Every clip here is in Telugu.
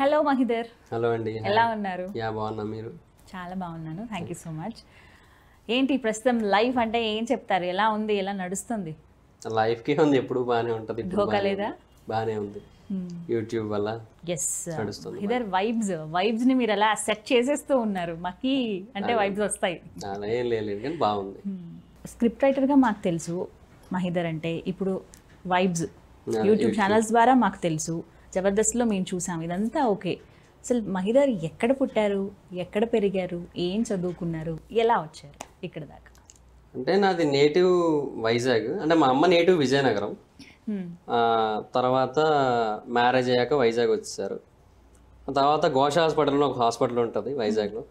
హలో మహిదర్ హలో అండి ఎలా ఉన్నారు యా మీరు చాలా బాగున్నాను థ్యాంక్ యూ సో మచ్ ఏంటి ప్రస్తుతం లైఫ్ అంటే ఏం చెప్తారు ఎలా ఉంది ఎలా నడుస్తుంది లైఫ్ కి ఉంది ఎప్పుడు బాగానే ఉంటది ఢోకలేదా బాగానే ఉంది యూట్యూబ్ hmm. వల్ల ఎస్ నడుస్తుంది ఇదర్ వైబ్స్ వైబ్స్ ని మీరు ఎలా సెట్ చేసేస్తూ ఉన్నారు మాకి అంటే వైబ్స్ వస్తాయి ఏం లేదు కానీ బాగుంది స్క్రిప్ట్ hmm. రైటర్ గా మాకు తెలుసు మహిదర్ అంటే ఇప్పుడు వైబ్స్ యూట్యూబ్ ఛానల్స్ ద్వారా మాకు తెలుసు జబర్దస్త్లో మేము చూసాం ఇదంతా ఓకే అసలు మహిళారు ఎక్కడ పుట్టారు ఎక్కడ పెరిగారు ఏం చదువుకున్నారు ఎలా వచ్చారు ఇక్కడ దాకా అంటే నాది నేటివ్ వైజాగ్ అంటే మా అమ్మ నేటివ్ విజయనగరం తర్వాత మ్యారేజ్ అయ్యాక వైజాగ్ వచ్చేసారు తర్వాత ఘోష హాస్పిటల్లో ఒక హాస్పిటల్ ఉంటుంది వైజాగ్లో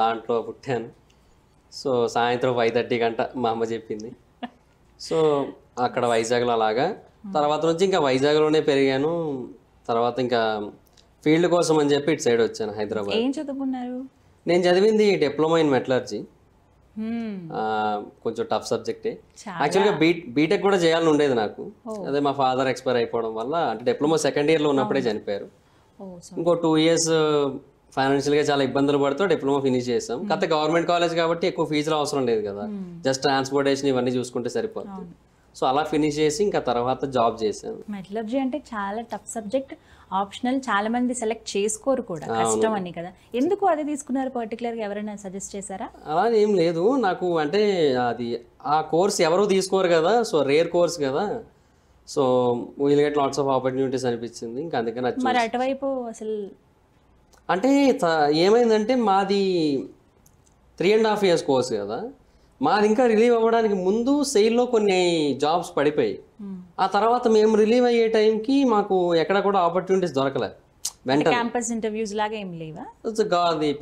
దాంట్లో పుట్టాను సో సాయంత్రం ఫైవ్ థర్టీ గంట మా అమ్మ చెప్పింది సో అక్కడ వైజాగ్లో అలాగా తర్వాత నుంచి ఇంకా వైజాగ్లోనే పెరిగాను తర్వాత ఇంకా ఫీల్డ్ కోసం అని చెప్పి ఇటు సైడ్ వచ్చాను హైదరాబాద్ ఏం చదువుకున్నారు నేను చదివింది డిప్లొమా ఇన్ మెటలర్జీ కొంచెం టఫ్ సబ్జెక్టే యాక్చువల్గా బీట్ బీటెక్ కూడా చేయాలని ఉండేది నాకు అదే మా ఫాదర్ ఎక్స్పైర్ అయిపోవడం వల్ల అంటే డిప్లొమా సెకండ్ ఇయర్లో ఉన్నప్పుడే చనిపోయారు ఇంకో టూ ఇయర్స్ ఫైనాన్షియల్గా చాలా ఇబ్బందులు పడుతూ డిప్లొమా ఫినిష్ చేసాం కాకపోతే గవర్నమెంట్ కాలేజ్ కాబట్టి ఎక్కువ ఫీజులు అవసరం లేదు కదా జస్ట్ ట్రాన్స్పోర్టేషన్ ఇవన్నీ చూసుకుంటే సరిపోతుంది సో అలా ఫినిష్ చేసి ఇంకా తర్వాత జాబ్ చేశాను మెటలర్జీ అంటే చాలా టఫ్ సబ్జెక్ట్ ఆప్షనల్ చాలా మంది సెలెక్ట్ చేసుకోరు కూడా కష్టం అని కదా ఎందుకు అది తీసుకున్నారు పర్టికులర్గా ఎవరైనా సజెస్ట్ చేశారా అలా ఏం లేదు నాకు అంటే అది ఆ కోర్స్ ఎవరు తీసుకోరు కదా సో రేర్ కోర్స్ కదా so will get lots of opportunities అనిపించింది ఇంకా అందుకని మరి అటువైపు అసలు అంటే ఏమైందంటే మాది three and half years course కదా మాది ఇంకా రిలీవ్ అవ్వడానికి ముందు సెయిల్లో కొన్ని జాబ్స్ పడిపోయి hmm. ఆ తర్వాత మేము రిలీవ్ అయ్యే టైంకి మాకు ఎక్కడ కూడా ఆపర్చునిటీస్ దొరకలే క్యాంపస్ ఇంటర్వ్యూస్ లాగా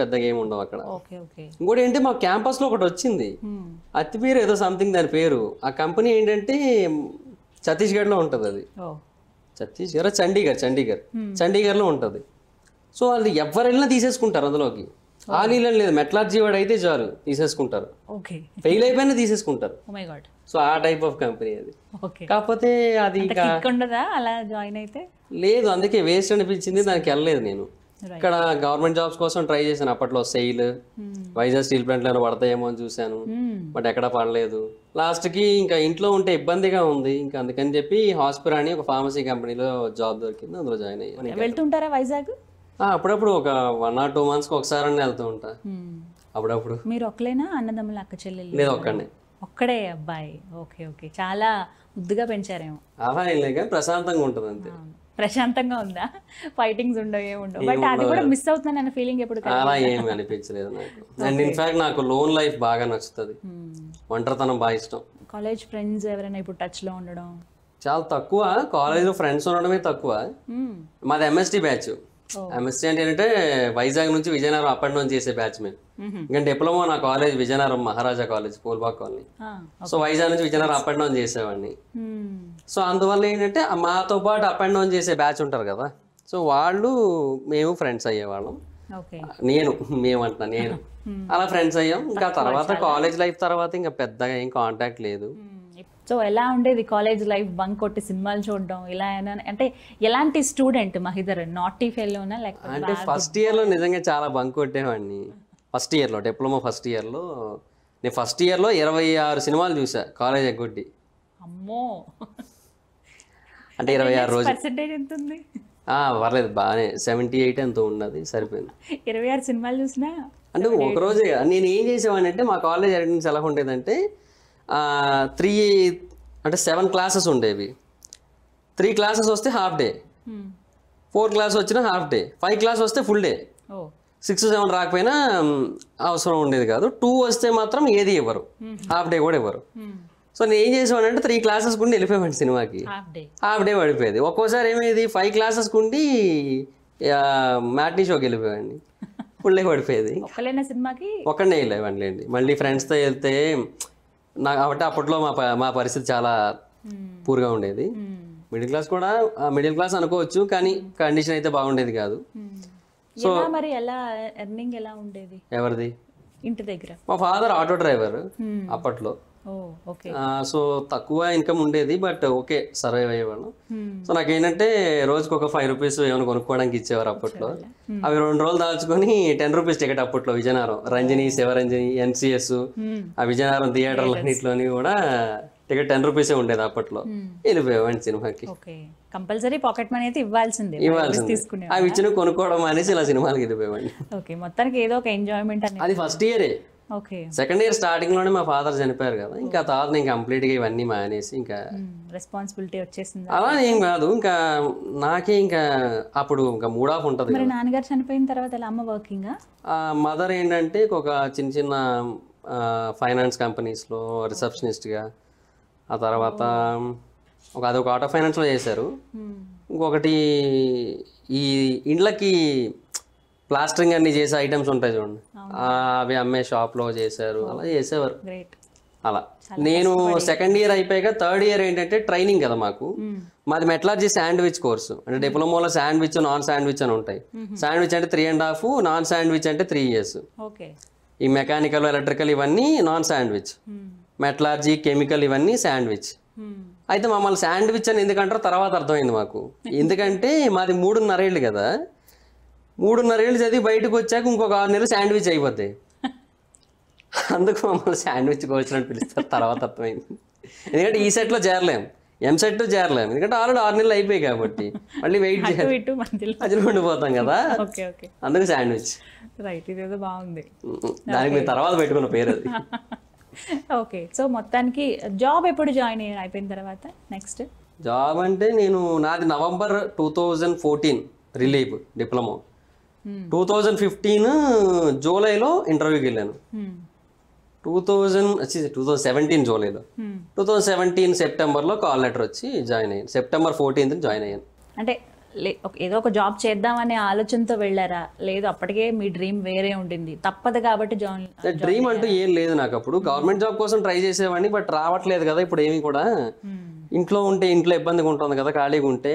పెద్దగా ఏమి ఉండవు అక్కడ ఇంకోటి ఏంటి మా క్యాంపస్ లో ఒకటి వచ్చింది hmm. అతి పేరు ఏదో సంథింగ్ దాని పేరు ఆ కంపెనీ ఏంటంటే ఛత్తీస్గఢ్ లో ఉంటది అది ఛత్తీస్గఢ్ చండీగఢ్ చండీగఢ్ hmm. చండీగఢ్ లో ఉంటది సో వాళ్ళు ఎవరైనా తీసేసుకుంటారు అందులోకి ఆ నీళ్ళని లేదు మెట్లార్జీ వాడు అయితే చాలు తీసేసుకుంటారు ఫెయిల్ అయిపోయినా తీసేసుకుంటారు సో oh ఆ టైప్ ఆఫ్ కంపెనీ అది కాకపోతే అది అలా జాయిన్ అయితే లేదు అందుకే వేస్ట్ అనిపించింది దానికి వెళ్ళలేదు నేను ఇక్కడ గవర్నమెంట్ జాబ్స్ కోసం ట్రై చేశాను అప్పట్లో SAIL hmm. Vizag steel plant లో పడతాయేమో అని చూశాను hmm. బట్ ఎక్కడ పడలేదు లాస్ట్ కి ఇంకా ఇంట్లో ఉంటే ఇబ్బందిగా ఉంది ఇంకా అందుకని చెప్పి హాస్పిరాని ఒక ఫార్మసీ కంపెనీలో జాబ్ దొరికింది అందులో జాయిన్ అయ్యాను వెళ్తుంటారా వైజాగ్ అప్పుడప్పుడు ఒక వన్ ఆర్ టూ మంత్స్ ఒకసారి అన్నీ వెళ్తూ ఉంటా అప్పుడప్పుడు మీరు ఒక్కలేనా అన్నదమ్ములు అక్క చెల్లెలు లేదు ఒక్కడే ఒక్కడే అబ్బాయి ఓకే ఓకే చాలా ముద్దుగా పెంచారేమో అలా ఏం ప్రశాంతంగా ఉంటుంది అంతే ప్రశాంతంగా ఉందా ఫైటింగ్స్ ఉండవు ఏముండవు బట్ అది కూడా మిస్ అవుతుంది అన్న ఫీలింగ్ ఎప్పుడు అలా ఏమి అనిపించలేదు నాకు అండ్ ఇన్ఫాక్ట్ నాకు లోన్ లైఫ్ బాగా నచ్చుతుంది ఒంటరితనం బాగా ఇష్టం కాలేజ్ ఫ్రెండ్స్ ఎవరైనా ఇప్పుడు టచ్ లో ఉండడం చాలా తక్కువ కాలేజ్ ఫ్రెండ్స్ ఉండడమే తక్కువ మాది ఎంఎస్టీ బ్యాచ్ ఎంఎస్సీ అంటే ఏంటంటే వైజాగ్ నుంచి విజయనగరం అప్ అండ్ డౌన్ చేసే బ్యాచ్ మేము ఇంకా డిప్లొమా నా college Vizianagaram Maharaja college Phoolbagh colony so Vizag నుంచి విజయనగరం అప్ అండ్ డౌన్ చేసేవాడిని సో అందువల్ల ఏంటంటే మాతో పాటు అప్ అండ్ డౌన్ చేసే బ్యాచ్ ఉంటారు కదా సో వాళ్ళు మేము ఫ్రెండ్స్ అయ్యేవాళ్ళం నేను మేమంటున్నా నేను అలా ఫ్రెండ్స్ అయ్యాం ఇంకా తర్వాత కాలేజ్ లైఫ్ తర్వాత ఇంకా పెద్దగా ఏం కాంటాక్ట్ లేదు సో ఎలా ఉండేది కాలేజ్ లైఫ్ బంక్ కొట్టి సినిమాలు చూడడం ఇలా అయినా అంటే ఎలాంటి స్టూడెంట్ మహిదర్ ఫెయిల్ ఫెయిల్లోనా లేకపోతే అంటే ఫస్ట్ ఇయర్లో నిజంగా చాలా బంక్ కొట్టేవాడిని ఫస్ట్ ఇయర్లో డిప్లొమా ఫస్ట్ ఇయర్లో నేను ఫస్ట్ ఇయర్లో ఇరవై ఆరు సినిమాలు చూసా కాలేజ్ ఎగ్గొట్టి అమ్మో అంటే ఇరవై ఆరు రోజులు పర్లేదు బాగానే సెవెంటీ ఎయిట్ ఎంతో ఉన్నది సరిపోయింది ఇరవై ఆరు సినిమాలు చూసినా అంటే ఒక రోజే నేను ఏం చేసేవాడిని అంటే మా కాలేజ్ అటెండెన్స్ ఎలా ఉండేదంటే త్రీ అంటే సెవెన్ క్లాసెస్ ఉండేవి త్రీ క్లాసెస్ వస్తే హాఫ్ డే ఫోర్ క్లాస్ వచ్చిన హాఫ్ డే ఫైవ్ క్లాస్ వస్తే ఫుల్ డే సిక్స్ సెవెన్ రాకపోయినా అవసరం ఉండేది కాదు టూ వస్తే మాత్రం ఏది ఇవ్వరు హాఫ్ hmm. డే కూడా ఇవ్వరు సో hmm. నేను ఏం చేసేవాడు అంటే త్రీ క్లాసెస్ కుండి వెళ్ళిపోయాను సినిమాకి హాఫ్ డే పడిపోయేది ఒక్కోసారి ఏమేది ఫైవ్ క్లాసెస్ కుండి మ్యాట్నీ షోకి వెళ్ళిపోయాడిని ఫుల్ డే పడిపోయేది ఒక్కడనే వెళ్ళేవాడిలేండి మళ్ళీ ఫ్రెండ్స్తో వెళ్తే నాకు కాబట్టి అప్పట్లో మా మా పరిస్థితి చాలా పూర్గా ఉండేది మిడిల్ క్లాస్ కూడా మిడిల్ క్లాస్ అనుకోవచ్చు కానీ కండిషన్ అయితే బాగుండేది కాదు సో మరి ఎలా ఎర్నింగ్ ఎలా ఉండేది ఎవరిది ఇంటి దగ్గర మా ఫాదర్ ఆటో డ్రైవర్ అప్పట్లో సో తక్కువ ఇన్కమ్ ఉండేది బట్ ఓకే సర్వైవ్ అయ్యేవాళ్ళం సో నాకేంటంటే రోజుకి ఒక ఫైవ్ రూపీస్ ఏమైనా కొనుక్కోవడానికి ఇచ్చేవారు అప్పట్లో అవి రెండు రోజులు దాల్చుకొని టెన్ రూపీస్ టికెట్ అప్పట్లో విజయనగరం రంజని శివరంజని ఎన్సిఎస్ ఆ విజయనగరం థియేటర్లు అన్నింటిలోని కూడా టికెట్ టెన్ రూపీస్ ఉండేది అప్పట్లో వెళ్ళిపోయామండి సినిమాకి కంపల్సరీ పాకెట్ మనీ అయితే ఇవ్వాల్సిందే తీసుకునే అవి ఇచ్చిన కొనుక్కోవడం అనేసి ఇలా సినిమాలకి వెళ్ళిపోయామండి ఓకే మొత్తానికి ఏదో ఒక ఎంజాయ్మెంట్ అది ఫస్ట్ ఇయరే సెకండ్ ఇయర్ స్టార్టింగ్ లోనే మా ఫాదర్ చనిపోయారు కదా ఇంకా తర్వాత నేను కంప్లీట్ గా ఇవన్నీ మానేసి ఇంకా రెస్పాన్సిబిలిటీ వచ్చేసింది అలా ఏం కాదు ఇంకా నాకే ఇంకా అప్పుడు ఇంకా మూడ్ ఆఫ్ ఉంటది నాన్నగారు చనిపోయిన తర్వాత అమ్మ వర్కింగ్ మదర్ ఏంటంటే ఒక చిన్న చిన్న ఫైనాన్స్ కంపెనీస్ లో రిసెప్షనిస్ట్ గా ఆ తర్వాత ఒక అదొక ఆటో ఫైనాన్స్ లో చేశారు ఇంకొకటి ఈ ఇండ్లకి ప్లాస్టరింగ్ అన్ని చేసే ఐటమ్స్ ఉంటాయి చూడండి అవి అమ్మే షాప్లో చేశారు అలా చేసేవారు అలా నేను సెకండ్ ఇయర్ అయిపోయాక థర్డ్ ఇయర్ ఏంటంటే ట్రైనింగ్ కదా మాకు మాది మెట్లార్జీ శాండ్విచ్ కోర్సు అంటే డిప్లొమాలో శాండ్విచ్ నాన్ శాండ్విచ్ అని ఉంటాయి శాండ్విచ్ అంటే three and half non sandwich అంటే త్రీ ఇయర్స్ ఈ మెకానికల్ ఎలక్ట్రికల్ ఇవన్నీ నాన్ శాండ్విచ్ మెట్లార్జీ కెమికల్ ఇవన్నీ శాండ్విచ్ అయితే మమ్మల్ని శాండ్విచ్ అని ఎందుకంటారో తర్వాత అర్థమైంది మాకు ఎందుకంటే మాది మూడున్నరేళ్ళు కదా మూడున్నరేళ్ళు చదివి బయటకు వచ్చాక ఇంకొక ఆరు నెలలు శాండ్విచ్ అయిపోతాయి అందుకు మమ్మల్ని శాండ్విచ్ కోచ్ అని పిలుస్తారు తర్వాత అర్థమైంది ఎందుకంటే ఈ సెట్లో చేరలేము ఎం సెట్ చేరలేము ఎందుకంటే ఆల్రెడీ ఆరు నెలలు అయిపోయాయి కాబట్టి మళ్ళీ వెయిట్ చేయాలి మధ్యలో ఉండిపోతాం కదా అందుకు శాండ్విచ్ రైట్ ఇదేదో బాగుంది దానికి మీరు తర్వాత పెట్టుకున్న పేరు అది ఓకే సో మొత్తానికి జాబ్ ఎప్పుడు జాయిన్ అయిపోయిన తర్వాత నెక్స్ట్ జాబ్ అంటే నేను నాది November two thousand fourteen relief diploma two thousand fifteen జూలైలో ఇంటర్వ్యూకి వెళ్ళాను hmm. Two thousand two thousand seventeen జూలైలో hmm. టూ థౌజండ్ సెవెంటీన్ సెప్టెంబర్లో కాల్ లెటర్ వచ్చి జాయిన్ అయ్యాను సెప్టెంబర్ ఫోర్టీన్త్ జాయిన్ అయ్యాను అంటే ఏదో ఒక జాబ్ చేద్దాం అనే ఆలోచనతో వెళ్ళారా లేదు అప్పటికే మీ డ్రీమ్ వేరే ఉండింది తప్పదు కాబట్టి జాయిన్ డ్రీమ్ అంటూ ఏం లేదు నాకు అప్పుడు hmm. గవర్నమెంట్ జాబ్ కోసం ట్రై చేసేవాడిని బట్ రావట్లేదు కదా ఇప్పుడు ఏమి కూడా ఇంట్లో ఉంటే ఇంట్లో ఇబ్బందిగా ఉంటుంది కదా ఖాళీగా ఉంటే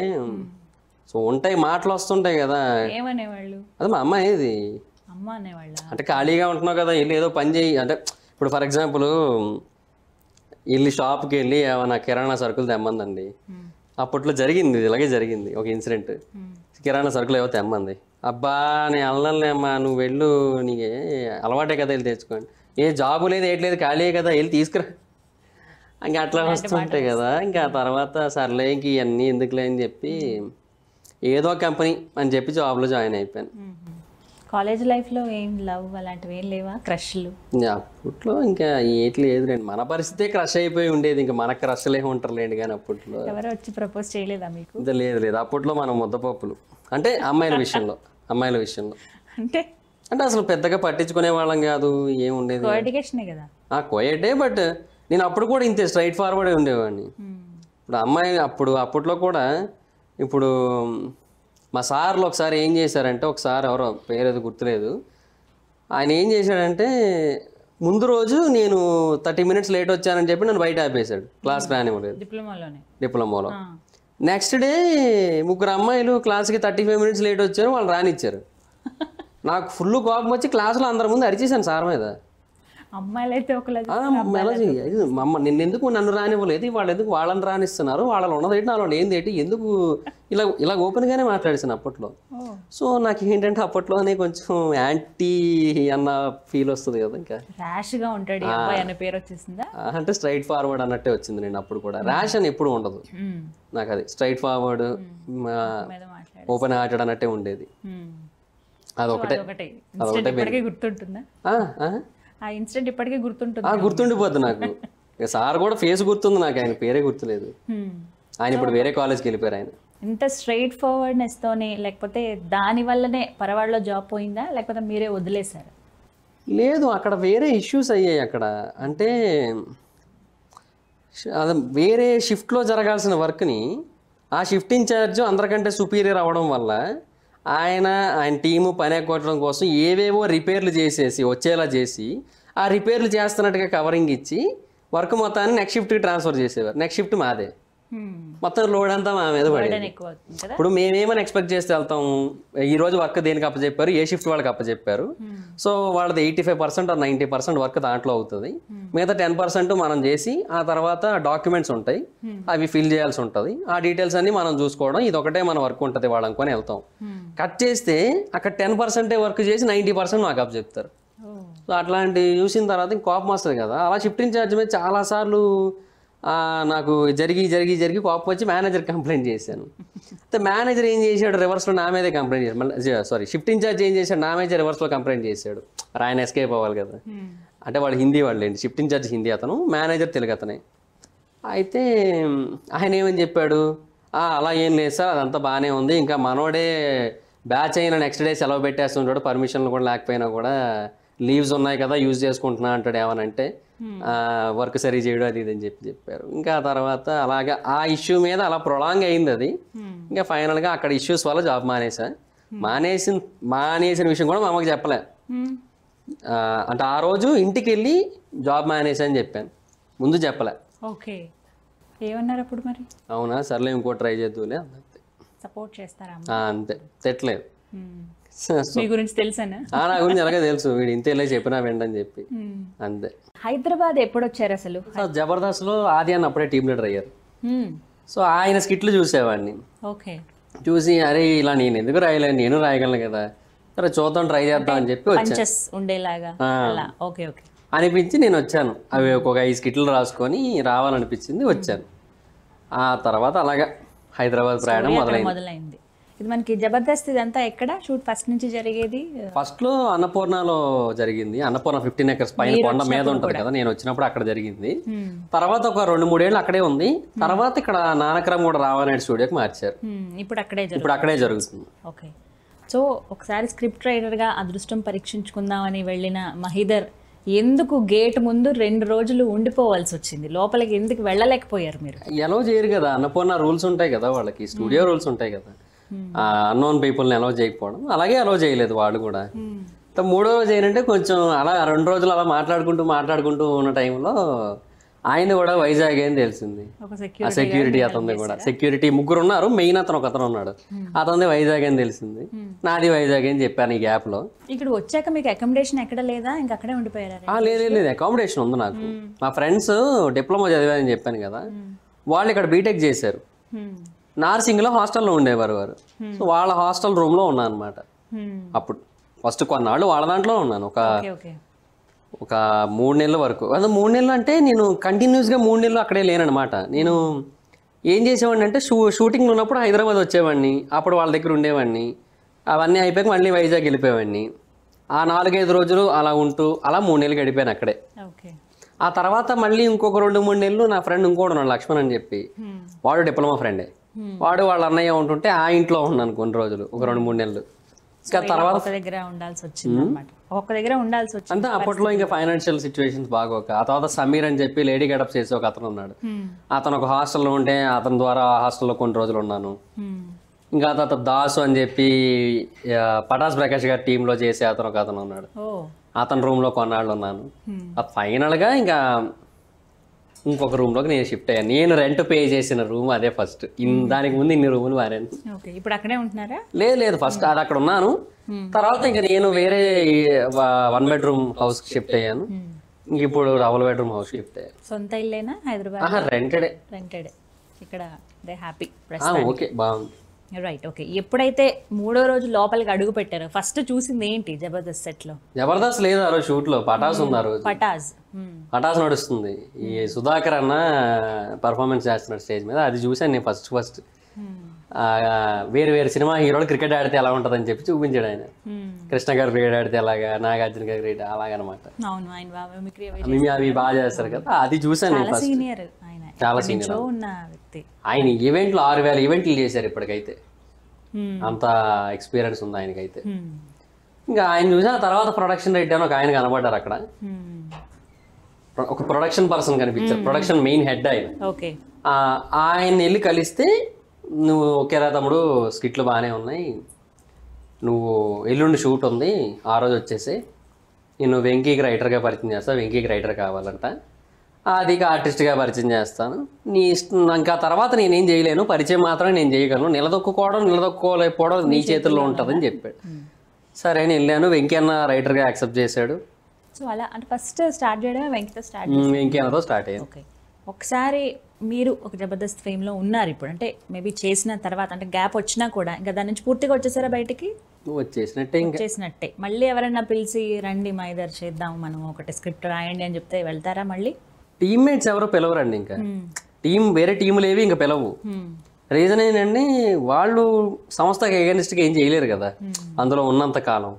సో ఉంటాయి మాటలు వస్తుంటాయి కదా అదే అది మా అమ్మాయి ఇది అంటే ఖాళీగా ఉంటున్నావు కదా వెళ్ళి ఏదో పని చేయి అంటే ఇప్పుడు ఫర్ ఎగ్జాంపుల్ వెళ్ళి షాప్కి వెళ్ళి ఏమైనా కిరాణా సరుకులు తెమ్మందండి అప్పట్లో జరిగింది ఇలాగే జరిగింది ఒక ఇన్సిడెంట్ కిరాణా సరుకులు ఏవో తెమ్మంది అబ్బా నేను అల్లనే అమ్మా నువ్వు వెళ్ళు నీ అలవాటే కదా వెళ్ళి తెచ్చుకోండి ఏ జాబు లేదు ఏట్లేదు ఖాళీ కదా వెళ్ళి తీసుకురా ఇంకా అట్లా వస్తుంటాయి కదా ఇంకా తర్వాత సర్లే ఇంక ఇవన్నీ ఎందుకులే అని చెప్పి ఏదో కంపెనీ అని చెప్పి జాబ్లో జాయిన్ అయిపోయాను కాలేజ్ లైఫ్లో ఏం లవ్ అలాంటివి ఏం లేవా క్రష్లు అప్పట్లో ఇంకా ఏటి లేదు రండి మన పరిస్థితే క్రష్ అయిపోయి ఉండేది ఇంకా మన క్రష్లే లేండి కానీ అప్పట్లో ఎవరు వచ్చి ప్రపోజ్ చేయలేదా మీకు లేదు లేదు అప్పట్లో మనం ముద్దపప్పులు అంటే అమ్మాయిల విషయంలో అమ్మాయిల విషయంలో అంటే అంటే అసలు పెద్దగా పట్టించుకునే వాళ్ళం కాదు ఏం ఉండేది కదా కోయటే బట్ నేను అప్పుడు కూడా ఇంతే స్ట్రైట్ ఫార్వర్డ్ ఉండేవాడిని ఇప్పుడు అమ్మాయి అప్పుడు అప్పట్లో కూడా ఇప్పుడు మా సార్లు ఒకసారి ఏం చేశారంటే ఒకసారి ఎవరో పేరేది గుర్తులేదు ఆయన ఏం చేశాడంటే ముందు రోజు నేను థర్టీ మినిట్స్ లేట్ వచ్చానని చెప్పి నన్ను బయట ఆపేశాడు క్లాస్ రానివ్వలేదు డిప్లొమాలోనే డిప్లొమాలో నెక్స్ట్ డే ముగ్గురు అమ్మాయిలు క్లాస్కి థర్టీ ఫైవ్ మినిట్స్ లేట్ వచ్చారు వాళ్ళు రానిచ్చారు నాకు ఫుల్ కోపం వచ్చి క్లాసులో అందరి ముందు అరిచేశాను సార్ మీద అమ్మ నిన్న ఎందుకు నన్ను రానివ్వలేదు వాళ్ళు ఎందుకు వాళ్ళని రానిస్తున్నారు వాళ్ళు ఉన్నది ఏంటి నాలో ఏంది ఏంటి ఎందుకు ఇలా ఇలా గానే మాట్లాడేసాను అప్పట్లో సో నాకు ఏంటంటే అప్పట్లో అనే కొంచెం యాంటీ అన్న ఫీల్ వస్తుంది కదా ఇంకా గా ఉంటాడు పేరు అంటే స్ట్రైట్ ఫార్వర్డ్ అన్నట్టే వచ్చింది నేను అప్పుడు కూడా ర్యాష్ అని ఎప్పుడు ఉండదు నాకు అది స్ట్రైట్ ఫార్వర్డ్ ఓపెన్ హార్టెడ్ అన్నట్టే ఉండేది అదొకటే గుర్తుంటుందా ఆ ఇన్సిడెంట్ ఇప్పటికీ గుర్తుంటుంది గుర్తుండిపోద్ది నాకు సార్ కూడా ఫేస్ గుర్తుంది నాకు ఆయన పేరే గుర్తులేదు ఆయన ఇప్పుడు వేరే కాలేజ్కి వెళ్ళిపోయారు ఆయన ఇంత స్ట్రైట్ ఫార్వర్డ్నెస్ తోనే లేకపోతే దాని వల్లనే పరవాడలో జాబ్ పోయిందా లేకపోతే మీరే వదిలేశారు లేదు అక్కడ వేరే ఇష్యూస్ అయ్యాయి అక్కడ అంటే అది వేరే షిఫ్ట్లో జరగాల్సిన వర్క్ని ఆ షిఫ్ట్ ఇన్ఛార్జ్ అందరికంటే సుపీరియర్ అవ్వడం వల్ల ఆయన ఆయన టీము పని కొట్టడం కోసం ఏవేవో రిపేర్లు చేసేసి వచ్చేలా చేసి ఆ రిపేర్లు చేస్తున్నట్టుగా కవరింగ్ ఇచ్చి వర్క్ మొత్తాన్ని నెక్స్ట్ షిఫ్ట్కి ట్రాన్స్ఫర్ చేసేవారు నెక్స్ట్ షిఫ్ట్ మాదే Hmm. మొత్తం లోడ్ అంతా మా మీద పడింది ఇప్పుడు మేమేమని ఎక్స్పెక్ట్ చేస్తే వెళ్తాం ఈ రోజు వర్క్ దేనికి అప్పచెప్పారు ఏ షిఫ్ట్ వాళ్ళకి అప్పచెప్పారు hmm. సో వాళ్ళది eighty five percent or ninety percent work దాంట్లో అవుతుంది hmm. మిగతా టెన్ పర్సెంట్ మనం చేసి ఆ తర్వాత డాక్యుమెంట్స్ ఉంటాయి అవి ఫిల్ చేయాల్సి ఉంటుంది ఆ డీటెయిల్స్ అన్ని మనం చూసుకోవడం ఇది ఒకటే మన వర్క్ ఉంటుంది వాళ్ళు అనుకొని వెళ్తాం కట్ చేస్తే అక్కడ టెన్ పర్సెంటే వర్క్ చేసి నైంటీ పర్సెంట్ మాకు అప్పచెప్తారు oh. సో అట్లాంటివి చూసిన తర్వాత కోపం వస్తుంది కదా అలా షిఫ్ట్ ఇన్ఛార్జ్ మీద సార్లు నాకు జరిగి జరిగి జరిగి కోపం వచ్చి మేనేజర్ కంప్లైంట్ చేశాను అయితే మేనేజర్ ఏం చేశాడు రివర్స్లో నా మీదే కంప్లైంట్ చేశాడు మళ్ళీ సారీ షిఫ్ట్ ఇన్ఛార్జ్ ఏం చేశాడు నా మీద రివర్స్లో కంప్లైంట్ చేశాడు ఆయన ఎస్కేప్ అవ్వాలి కదా hmm. అంటే వాళ్ళు హిందీ వాళ్ళు ఏంటి షిఫ్ట్ ఇన్ఛార్జ్ హిందీ అతను మేనేజర్ తెలుగు అతనే అయితే ఆయన ఏమని చెప్పాడు అలా ఏం లేదు సార్ అదంతా బాగానే ఉంది ఇంకా మనోడే బ్యాచ్ అయిన నెక్స్ట్ డే సెలవు పెట్టేస్తున్నాడు పర్మిషన్లు కూడా లేకపోయినా కూడా లీవ్స్ ఉన్నాయి కదా యూజ్ చేసుకుంటున్నా అంటాడు ఏమనంటే వర్క్ సరి చేయడం అది ఇది అని చెప్పి చెప్పారు ఇంకా తర్వాత అలాగా ఆ ఇష్యూ మీద అలా ప్రొలాంగ్ అయింది అది ఇంకా ఫైనల్గా అక్కడ ఇష్యూస్ వల్ల జాబ్ మానేసా మానేసిన మానేసిన విషయం కూడా మా అమ్మకి చెప్పలే అంటే ఆ రోజు ఇంటికి వెళ్ళి జాబ్ మానేసా అని చెప్పాను ముందు చెప్పలే ఓకే ఏమన్నారు అప్పుడు మరి అవునా సర్లే ఇంకో ట్రై చేద్దులే సపోర్ట్ చేస్తారా అంతే తెట్లేదు మీ గురించి నా గురించి అలాగే తెలుసు వీడు ఇంత ఇలా చెప్పినా వినని చెప్పి అంతే హైదరాబాద్ ఎప్పుడు వచ్చారు అసలు జబర్దస్త్ లో ఆది అని అప్పుడే టీమ్ లీడర్ అయ్యారు సో ఆయన స్కిట్లు చూసేవాడిని ఓకే చూసి అరే ఇలా నేను ఎందుకు రాయలే నేను రాయగలను కదా సరే చూద్దాం ట్రై చేద్దాం అని చెప్పి వచ్చాను ఉండేలాగా అనిపించి నేను వచ్చాను అవి ఒక్కొక్క ఐదు స్కిట్లు రాసుకొని రావాలనిపించింది వచ్చాను ఆ తర్వాత అలాగా హైదరాబాద్ ప్రయాణం మొదలైంది ఇది మనకి జబర్దస్త్ ఇదంతా ఎక్కడ షూట్ ఫస్ట్ నుంచి జరిగేది ఫస్ట్ లో అన్నపూర్ణలో జరిగింది అన్నపూర్ణ ఫిఫ్టీన్ ఎకర్స్ పైన కొండ మీద ఉంటుంది కదా నేను వచ్చినప్పుడు అక్కడ జరిగింది తర్వాత ఒక రెండు మూడేళ్ళు అక్కడే ఉంది తర్వాత ఇక్కడ నానక్రమ్ కూడా రావాలనే స్టూడియోకి మార్చారు ఇప్పుడు అక్కడే ఇప్పుడు అక్కడే జరుగుతుంది ఓకే సో ఒకసారి స్క్రిప్ట్ గా అదృష్టం పరీక్షించుకుందాం అని వెళ్ళిన మహిదర్ ఎందుకు గేట్ ముందు రెండు రోజులు ఉండిపోవాల్సి వచ్చింది లోపలికి ఎందుకు వెళ్ళలేకపోయారు మీరు ఎలా చేయరు కదా అన్నపూర్ణ రూల్స్ ఉంటాయి కదా వాళ్ళకి స్టూడియో రూల్స్ ఉంటాయి కదా అన్నోన్ పీపుల్ని అలౌ చేయకపోవడం అలాగే అలౌ చేయలేదు వాళ్ళు కూడా hmm. మూడో రోజు ఏంటంటే కొంచెం అలా రెండు రోజులు అలా మాట్లాడుకుంటూ మాట్లాడుకుంటూ ఉన్న టైంలో ఆయన కూడా వైజాగ్ అని తెలిసింది ఆ సెక్యూరిటీ అతనిది కూడా సెక్యూరిటీ ముగ్గురు ఉన్నారు మెయిన్ అతను ఒకతను ఉన్నాడు hmm. అతనిది వైజాగ్ అని తెలిసింది hmm. నాది వైజాగ్ అని చెప్పాను ఈ గ్యాప్ లో ఇక్కడ వచ్చాక మీకు అకామిడేషన్ ఎక్కడ లేదా ఇంకా అక్కడే ఉండిపోయారా లేదు లేదు అకామిడేషన్ ఉంది నాకు మా ఫ్రెండ్స్ డిప్లొమా చదివారని చెప్పాను కదా వాళ్ళు ఇక్కడ బీటెక్ చేశారు నార్సింగ్లో హాస్టల్లో ఉండేవారు వారు సో వాళ్ళ హాస్టల్ రూమ్లో ఉన్నాను అనమాట అప్పుడు ఫస్ట్ కొన్నాళ్ళు వాళ్ళ దాంట్లో ఉన్నాను ఒక ఒక మూడు నెలల వరకు అదే మూడు నెలలు అంటే నేను కంటిన్యూస్గా మూడు నెలలు అక్కడే లేనమాట నేను ఏం చేసేవాడిని అంటే షూ షూటింగ్లు ఉన్నప్పుడు హైదరాబాద్ వచ్చేవాడిని అప్పుడు వాళ్ళ దగ్గర ఉండేవాడిని అవన్నీ అయిపోయాక మళ్ళీ వైజాగ్ వెళ్ళిపోయేవాడిని ఆ నాలుగైదు రోజులు అలా ఉంటూ అలా మూడు నెలలు గడిపాను అక్కడే ఆ తర్వాత మళ్ళీ ఇంకొక రెండు మూడు నెలలు నా ఫ్రెండ్ ఇంకోటి ఉన్నాడు లక్ష్మణ్ అని చెప్పి వాడు డిప్లొమా ఫ్రెండే వాడు వాళ్ళ అన్నయ్య ఉంటుంటే ఆ ఇంట్లో ఉన్నాను కొన్ని రోజులు ఒక రెండు మూడు నెలలు ఇంకా తర్వాత దగ్గర ఉండాల్సి వచ్చింది ఒక దగ్గర ఉండాల్సి వచ్చింది అంటే అప్పట్లో ఇంకా ఫైనాన్షియల్ సిచ్యువేషన్స్ బాగోక ఆ తర్వాత సమీర్ అని చెప్పి లేడీ గడప్ చేసి ఒక అతను ఉన్నాడు అతను ఒక హాస్టల్లో ఉంటే అతని ద్వారా హాస్టల్లో కొన్ని రోజులు ఉన్నాను ఇంకా తర్వాత దాసు అని చెప్పి పటాస్ ప్రకాష్ గారి టీమ్ లో చేసే అతను ఒక అతను ఉన్నాడు అతని రూమ్ లో కొన్నాళ్ళు ఉన్నాను ఫైనల్ గా ఇంకా ఇంకొక రూమ్ లోకి నేను షిఫ్ట్ అయ్యాను నేను రెంట్ పే చేసిన రూమ్ అదే ఫస్ట్ hmm. దానికి ముందు ఇన్ని రూములు మారాను ఇప్పుడు అక్కడే ఉంటున్నారా లేదు లేదు ఫస్ట్ hmm. అది అక్కడ ఉన్నాను hmm. తర్వాత ఇంకా నేను వేరే వన్ బెడ్రూమ్ హౌస్ కి షిఫ్ట్ అయ్యాను ఇంక ఇప్పుడు డబుల్ బెడ్రూమ్ హౌస్ షిఫ్ట్ అయ్యాను సొంత ఇల్లేనా హైదరాబాద్ రెంటెడ్ రెంటెడ్ ఇక్కడ హ్యాపీ ఓకే బాగుంది రైట్ ఓకే ఎప్పుడైతే మూడో రోజు లోపలికి అడుగు పెట్టారు ఫస్ట్ చూసింది ఏంటి జబర్దస్త్ సెట్ లో జబర్దస్త్ లేదు ఆ రోజు షూట్ లో hmm. పటాస్ ఉన్నారు పటాస్ పటాస్ నడుస్తుంది ఈ hmm. సుధాకర్ అన్న పర్ఫార్మెన్స్ చేస్తున్నాడు స్టేజ్ మీద అది చూసాను నేను ఫస్ట్ ఫస్ట్ hmm. వేరు వేరు సినిమా హీరోలు క్రికెట్ ఆడితే ఎలా ఉంటుందని చెప్పి చూపించాడు ఆయన కృష్ణ గారు క్రికెట్ ఆడితే ఎలాగా నాగార్జున గారు క్రికెట్ అలాగనమాట అవి బాగా చేస్తారు కదా అది చూసాను నేను ఫస్ట్ చాలా సీనియర్ ఆయన ఈవెంట్లు ఆరు వేల ఈవెంట్లు చేశారు ఇప్పటికైతే అంత ఎక్స్పీరియన్స్ ఉంది ఆయనకైతే ఇంకా ఆయన చూసిన తర్వాత ప్రొడక్షన్ రెడ్డి అని ఒక ఆయన కనబడ్డారు అక్కడ ఒక ప్రొడక్షన్ పర్సన్ కనిపించారు ప్రొడక్షన్ మెయిన్ హెడ్ ఆయన ఆయన వెళ్ళి కలిస్తే నువ్వు ఒకేరా తమ్ముడు స్కిట్లు బాగానే ఉన్నాయి నువ్వు ఎల్లుండి షూట్ ఉంది ఆ రోజు వచ్చేసి నేను వెంకీకి రైటర్గా పరిచయం చేస్తా వెంకీకి రైటర్ కావాలంట అది ఆర్టిస్ట్గా పరిచయం చేస్తాను నీ ఇష్టం ఇంకా తర్వాత నేనేం చేయలేను పరిచయం మాత్రమే నేను చేయగలను నిలదొక్కుకోవడం నిలదొక్కుకోలేకపోవడం నీ చేతుల్లో ఉంటుందని చెప్పాడు సరే నేను వెళ్ళాను వెంకన్న రైటర్గా యాక్సెప్ట్ చేశాడు సో అలా అంటే ఫస్ట్ స్టార్ట్ చేయడమే వెంకట స్టార్ట్ వెంకన్నతో స్టార్ట్ అయ్యాను ఓకే ఒకసారి మీరు ఒక జబర్దస్త్ ఫేమ్లో ఉన్నారు ఇప్పుడు అంటే మేబీ చేసిన తర్వాత అంటే గ్యాప్ వచ్చినా కూడా ఇంకా దాని నుంచి పూర్తిగా వచ్చేసారా బయటికి వచ్చేసినట్టే వచ్చేసినట్టే మళ్ళీ ఎవరైనా పిలిచి రండి మా ఇద్దరు చేద్దాం మనం ఒకటి స్క్రిప్ట్ రాయండి అని చెప్తే వెళ్తారా మళ్ళీ టీమ్మేట్స్ ఎవరో పిలవరండి ఇంకా టీం వేరే ఏవి ఇంకా పిలవు రీజన్ ఏంటండి వాళ్ళు సంస్థకి ఎగనిస్ట్గా ఏం చేయలేరు కదా అందులో ఉన్నంత కాలం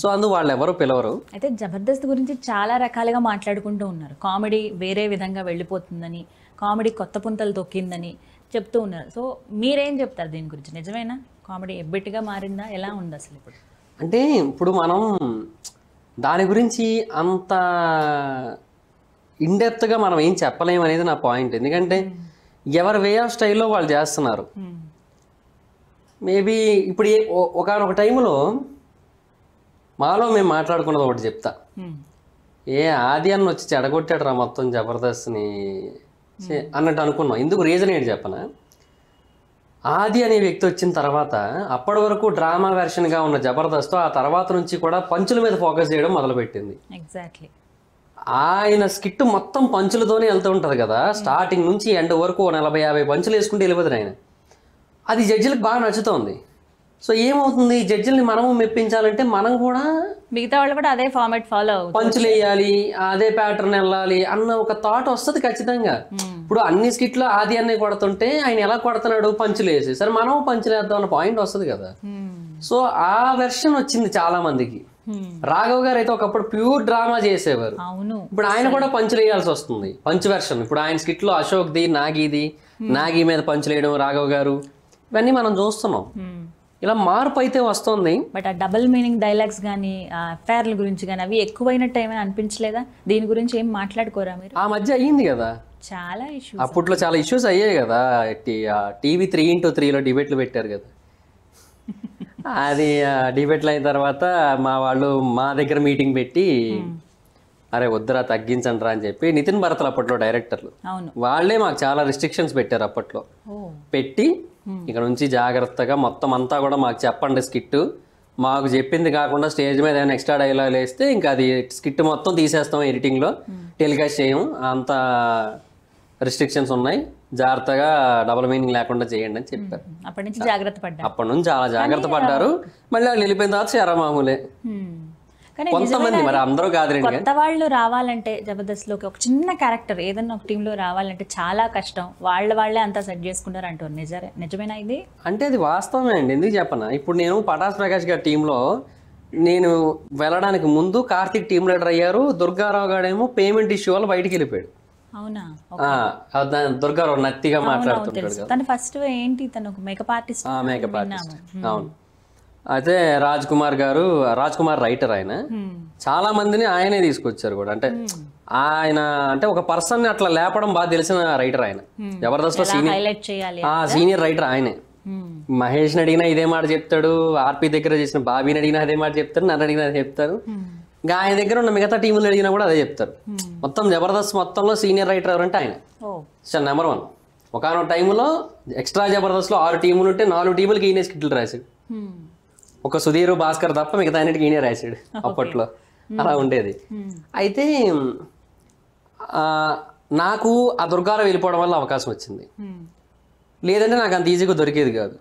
సో అందు వాళ్ళు ఎవరు పిలవరు అయితే జబర్దస్త్ గురించి చాలా రకాలుగా మాట్లాడుకుంటూ ఉన్నారు కామెడీ వేరే విధంగా వెళ్ళిపోతుందని కామెడీ కొత్త పుంతలు తొక్కిందని చెప్తూ ఉన్నారు సో మీరేం చెప్తారు దీని గురించి నిజమేనా కామెడీ ఎబ్బెట్టుగా మారిందా ఎలా ఉంది అసలు ఇప్పుడు అంటే ఇప్పుడు మనం దాని గురించి అంత ఇండెప్త్గా మనం ఏం చెప్పలేము అనేది నా పాయింట్ ఎందుకంటే hmm. ఎవరి వే ఆఫ్ స్టైల్లో వాళ్ళు చేస్తున్నారు మేబీ hmm. ఇప్పుడు ఒకనొక టైంలో మాలో మేము మాట్లాడుకున్నది ఒకటి చెప్తా hmm. ఏ ఆది అన్న వచ్చి చెడగొట్టాడు రా మొత్తం జబర్దస్త్ని అన్నట్టు అనుకున్నాం ఎందుకు రీజన్ ఏంటి చెప్పనా ఆది అనే వ్యక్తి వచ్చిన తర్వాత అప్పటి వరకు డ్రామా వెర్షన్గా ఉన్న జబర్దస్త్ ఆ తర్వాత నుంచి కూడా పంచుల మీద ఫోకస్ చేయడం మొదలుపెట్టింది ఎగ్జాక్ట్లీ ఆయన స్కిట్ మొత్తం పంచులతోనే వెళ్తూ ఉంటుంది కదా స్టార్టింగ్ నుంచి ఎండ్ వరకు నలభై యాభై పంచులు వేసుకుంటే వెళ్ళిపోతారు ఆయన అది జడ్జిలకు బాగా నచ్చుతోంది సో ఏమవుతుంది జడ్జిల్ని మనము మెప్పించాలంటే మనం కూడా మిగతా వాళ్ళు కూడా అదే ఫార్మాట్ ఫాలో పంచులు వేయాలి అదే ప్యాటర్న్ వెళ్ళాలి అన్న ఒక థాట్ వస్తుంది ఖచ్చితంగా hmm. ఇప్పుడు అన్ని స్కిట్లో ఆది అన్నీ కొడుతుంటే ఆయన ఎలా కొడుతున్నాడు పంచులు వేసి సరే మనం పంచులు వేద్దాం అన్న పాయింట్ వస్తుంది కదా hmm. సో ఆ వెర్షన్ వచ్చింది చాలా మందికి రాఘవ్ గారు అయితే ఒకప్పుడు ప్యూర్ డ్రామా చేసేవారు ఇప్పుడు ఆయన కూడా పంచులు వేయాల్సి వస్తుంది పంచు వెర్షన్ ఇప్పుడు ఆయన స్కిట్ లో అశోక్ ది నాగిది hmm. నాగి మీద పంచులు వేయడం రాఘవ్ గారు ఇవన్నీ మనం చూస్తున్నాం hmm. ఇలా మార్పు అయితే వస్తుంది బట్ ఆ డబల్ మీనింగ్ డైలాగ్స్ కానీ అఫైర్ల గురించి కానీ అవి ఎక్కువైనట్టు ఏమైనా అనిపించలేదా దీని గురించి ఏం మాట్లాడుకోరా మీరు ఆ మధ్య అయ్యింది కదా చాలా ఇష్యూస్ అప్పట్లో చాలా ఇష్యూస్ అయ్యాయి కదా టీవీ త్రీ ఇంటూ త్రీలో డిబేట్లు పెట్టారు కదా అది డిబేట్లు అయిన తర్వాత మా వాళ్ళు మా దగ్గర మీటింగ్ పెట్టి అరే వద్దురా తగ్గించండి రా అని చెప్పి నితిన్ భరత్లు అప్పట్లో డైరెక్టర్లు వాళ్ళే మాకు చాలా రిస్ట్రిక్షన్స్ పెట్టారు అప్పట్లో పెట్టి ఇక్కడ నుంచి జాగ్రత్తగా మొత్తం అంతా కూడా మాకు చెప్పండి స్కిట్ మాకు చెప్పింది కాకుండా స్టేజ్ మీద ఏమైనా ఎక్స్ట్రా డైలాగ్ వేస్తే ఇంకా అది స్కిట్ మొత్తం తీసేస్తాం ఎడిటింగ్లో టెలికాస్ట్ చేయం అంతా రిస్ట్రిక్షన్స్ ఉన్నాయి జాగ్రత్తగా డబల్ మీనింగ్ లేకుండా చేయండి అని చెప్పారు అప్పటి నుంచి జాగ్రత్త పడ్డారు అప్పటి నుంచి చాలా జాగ్రత్త పడ్డారు మళ్ళీ వెళ్ళిపోయిన తర్వాత చేరా మామూలే కొంతమంది మరి అందరూ కాదు కొత్త వాళ్ళు రావాలంటే జబర్దస్త్ లోకి ఒక చిన్న క్యారెక్టర్ ఏదన్నా ఒక టీంలో రావాలంటే చాలా కష్టం వాళ్ళ వాళ్ళే అంతా సెట్ చేసుకున్నారు అంటారు నిజమే నిజమేనా ఇది అంటే అది వాస్తవమే అండి ఎందుకు చెప్పనా ఇప్పుడు నేను పటాస్ ప్రకాష్ గారి టీంలో నేను వెళ్ళడానికి ముందు కార్తీక్ టీం లీడర్ అయ్యారు దుర్గారావు ఏమో పేమెంట్ ఇష్యూ వల్ల బయటికి వెళ్ళిపోయాడు దుర్గారావు నత్తిగా మాట్లాడుతుంటాడు తను ఫస్ట్ ఏంటి ఒక మేకప్ ఆర్టిస్ట్ మేకప్ ఆర్టిస్ట్ అవును అయితే రాజ్ కుమార్ గారు రాజ్ కుమార్ రైటర్ ఆయన చాలా మందిని ఆయనే తీసుకొచ్చారు కూడా అంటే ఆయన అంటే ఒక పర్సన్ అట్లా లేపడం బాగా తెలిసిన రైటర్ ఆయన జబర్దస్త్ లో సీనియర్ సీనియర్ రైటర్ ఆయనే మహేష్ని అడిగినా ఇదే మాట చెప్తాడు ఆర్పి దగ్గర చేసిన బాబీని అడిగినా అదే మాట చెప్తాడు నన్ను అడిగినా చెప్తారు ఇంకా ఆయన దగ్గర ఉన్న మిగతా టీములు అడిగినా కూడా అదే చెప్తారు మొత్తం జబర్దస్త్ మొత్తంలో సీనియర్ రైటర్ ఎవరంటే ఆయన సార్ నెంబర్ వన్ ఒకనో టైంలో ఎక్స్ట్రా జబర్దస్త్లో ఆరు టీములు ఉంటే నాలుగు టీములకి ఈయనే స్కిట్లు రాశాడు ఒక సుధీర్ భాస్కర్ తప్ప మిగతా ఆయనకి ఈయనే రాశాడు అప్పట్లో అలా ఉండేది అయితే నాకు ఆ దుర్గారం వెళ్ళిపోవడం వల్ల అవకాశం వచ్చింది లేదంటే నాకు అంత ఈజీగా దొరికేది కాదు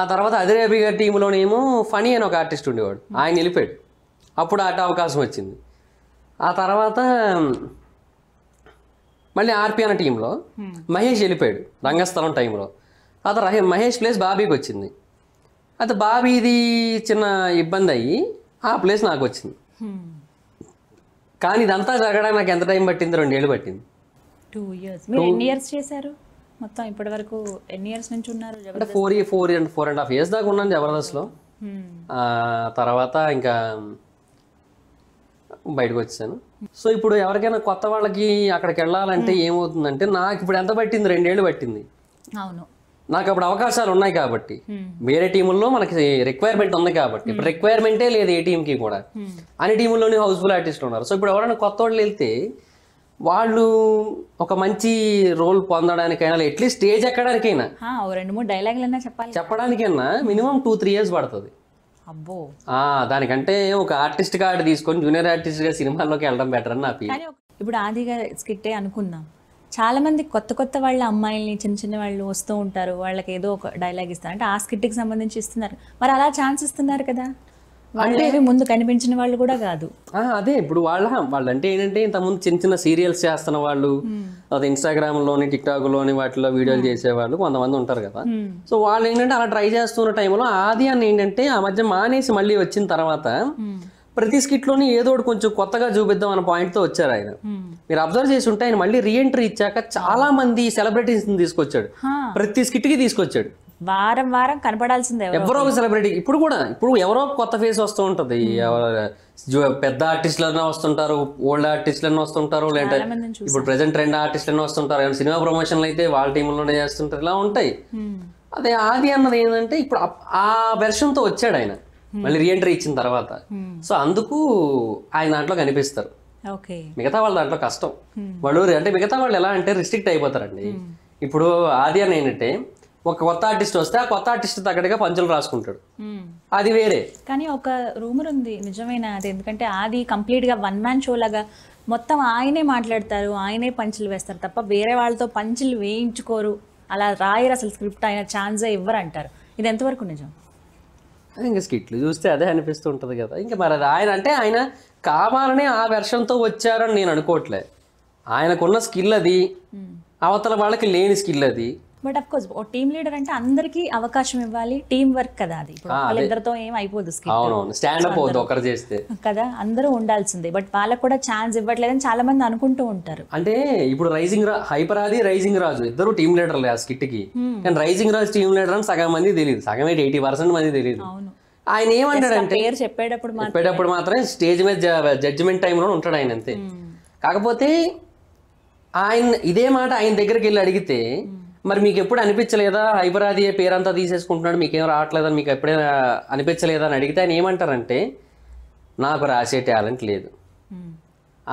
ఆ తర్వాత అదిరేబి గారి టీంలోనేమో ఫనీ అని ఒక ఆర్టిస్ట్ ఉండేవాడు ఆయన వెళ్ళిపోయాడు అప్పుడు అటు అవకాశం వచ్చింది ఆ తర్వాత మళ్ళీ ఆర్పి అన్న టీంలో మహేష్ వెళ్ళిపోయాడు రంగస్థలం టైంలో ఆ తర్వాత మహేష్ ప్లేస్ బాబీకి వచ్చింది అయితే బాబీది చిన్న ఇబ్బంది అయ్యి ఆ ప్లేస్ నాకు వచ్చింది కానీ ఇదంతా జరగడానికి నాకు ఎంత టైం పట్టింది రెండేళ్ళు పట్టింది టూ ఇయర్స్ మీరు ఎన్ని ఇయర్స్ చేశారు మొత్తం ఇప్పటి వరకు ఎన్ని ఇయర్స్ నుంచి ఉన్నారు అంటే four four and four and half years దాకా ఉన్నాను జబర్దస్త్లో తర్వాత ఇంకా బయటకు వచ్చాను సో ఇప్పుడు ఎవరికైనా కొత్త వాళ్ళకి అక్కడికి వెళ్ళాలంటే ఏమవుతుందంటే నాకు ఇప్పుడు ఎంత పట్టింది రెండేళ్ళు పట్టింది అవును నాకు అప్పుడు అవకాశాలు ఉన్నాయి కాబట్టి వేరే టీముల్లో మనకి రిక్వైర్మెంట్ ఉంది కాబట్టి ఇప్పుడు రిక్వైర్మెంటే లేదు ఏ టీంకి కూడా అన్ని టీముల్లోనే హౌస్ఫుల్ ఆర్టిస్టులు ఉన్నారు సో ఇప్పుడు ఎవరైనా కొత్త వాళ్ళు వెళ్తే వాళ్ళు ఒక మంచి రోల్ పొందడానికైనా అట్లీస్ట్ స్టేజ్ ఎక్కడానికైనా చెప్పడానికైనా మినిమం టూ త్రీ ఇయర్స్ పడుతుంది అబ్బో దానికంటే ఒక ఆర్టిస్ట్ కార్డు తీసుకొని జూనియర్ ఆర్టిస్ట్ గా సినిమాల్లోకి వెళ్ళడం బెటర్ అని నా ఇప్పుడు ఆదిగా స్కిట్టే అనుకుందాం చాలా మంది కొత్త కొత్త వాళ్ళ అమ్మాయిల్ని చిన్న చిన్న వాళ్ళు వస్తూ ఉంటారు వాళ్ళకి ఏదో ఒక డైలాగ్ ఇస్తారు అంటే ఆ స్కిట్కి సంబంధించి ఇస్తున్నారు మరి అలా ఛాన్స్ ఇస్తున్నారు కదా అంటే ముందు కనిపించిన వాళ్ళు కూడా కాదు అదే ఇప్పుడు వాళ్ళ వాళ్ళంటే ఏంటంటే ఇంతకుముందు చిన్న చిన్న సీరియల్స్ చేస్తున్న వాళ్ళు అదే టిక్టాక్ లోని వాటిలో వీడియోలు చేసేవాళ్ళు కొంతమంది ఉంటారు కదా సో వాళ్ళు ఏంటంటే అలా ట్రై చేస్తున్న టైంలో ఆది అని ఏంటంటే ఆ మధ్య మానేసి మళ్ళీ వచ్చిన తర్వాత ప్రతి స్కిట్ లోని ఏదో కొంచెం కొత్తగా చూపిద్దాం అన్న తో వచ్చారు ఆయన మీరు అబ్జర్వ్ చేసి ఉంటే ఆయన మళ్ళీ రీఎంట్రీ ఇచ్చాక చాలా మంది సెలబ్రిటీస్ తీసుకొచ్చాడు ప్రతి స్కిట్ కి తీసుకొచ్చాడు వారం వారం కనపడాల్సిందే ఎవరో ఒక సెలబ్రిటీ ఇప్పుడు కూడా ఇప్పుడు ఎవరో కొత్త ఫేస్ వస్తూ ఉంటది పెద్ద ఆర్టిస్ట్ అన్న వస్తుంటారు ఓల్డ్ ఆర్టిస్ట్ ఆర్టిస్టులన్నా వస్తుంటారు లేదంటే ఇప్పుడు ప్రెసెంట్ రెండు ఆర్టిస్ట్ ఆర్టిస్టులన్నా వస్తుంటారు సినిమా ప్రమోషన్లు అయితే వాళ్ళ టీంలోనే చేస్తుంటారు ఇలా ఉంటాయి అదే ఆది అన్నది ఏంటంటే ఇప్పుడు ఆ వెర్షన్తో వచ్చాడు ఆయన మళ్ళీ రీఎంట్రీ ఇచ్చిన తర్వాత సో అందుకు ఆయన దాంట్లో కనిపిస్తారు మిగతా వాళ్ళ దాంట్లో కష్టం వాళ్ళు అంటే మిగతా వాళ్ళు ఎలా అంటే రిస్ట్రిక్ట్ అయిపోతారండి ఇప్పుడు ఆది అని ఏంటంటే ఒక కొత్త ఆర్టిస్ట్ వస్తే ఆ కొత్త ఆర్టిస్ట్ తగ్గట్టుగా పంచులు రాసుకుంటాడు అది వేరే కానీ ఒక రూమర్ ఉంది నిజమైన అది ఎందుకంటే అది కంప్లీట్ గా వన్ మ్యాన్ షో లాగా మొత్తం ఆయనే మాట్లాడతారు ఆయనే పంచులు వేస్తారు తప్ప వేరే వాళ్ళతో పంచులు వేయించుకోరు అలా రాయరు అసలు స్క్రిప్ట్ ఆయన ఛాన్స్ ఇవ్వరు అంటారు ఇది ఎంతవరకు నిజం ఇంకా స్కిట్లు చూస్తే అదే అనిపిస్తూ ఉంటుంది కదా ఇంకా మరి అది ఆయన అంటే ఆయన కావాలని ఆ వెర్షన్తో వచ్చారని నేను అనుకోవట్లే ఆయనకున్న స్కిల్ అది అవతల వాళ్ళకి లేని స్కిల్ అది బట్ అఫ్ కోర్స్ ఓ టీమ్ లీడర్ అంటే అందరికీ అవకాశం ఇవ్వాలి టీం వర్క్ కదా అది వాళ్ళిద్దరితో ఏం అయిపోదు స్టాండ్ అప్ ఒకరు చేస్తే కదా అందరూ ఉండాల్సిందే బట్ వాళ్ళకు కూడా ఛాన్స్ ఇవ్వట్లేదు అని చాలా మంది అనుకుంటూ ఉంటారు అంటే ఇప్పుడు రైజింగ్ హైపర్ అది రైజింగ్ రాజు ఇద్దరు టీం లీడర్ ఆ స్కిట్ కి కానీ రైజింగ్ రాజు టీం లీడర్ అని సగం మంది తెలియదు సగం ఏంటి ఎయిటీ పర్సెంట్ మంది తెలియదు ఆయన ఏమంటాడంటే పేరు చెప్పేటప్పుడు చెప్పేటప్పుడు మాత్రమే స్టేజ్ మీద జడ్జిమెంట్ లో ఉంటాడు ఆయన అంతే కాకపోతే ఆయన ఇదే మాట ఆయన దగ్గరికి వెళ్ళి అడిగితే మరి మీకు ఎప్పుడు అనిపించలేదా హైబరాది పేరంతా తీసేసుకుంటున్నాడు మీకేం రావట్లేదని మీకు ఎప్పుడైనా అనిపించలేదా అని అడిగితే ఆయన ఏమంటారంటే నాకు రాసే టాలెంట్ లేదు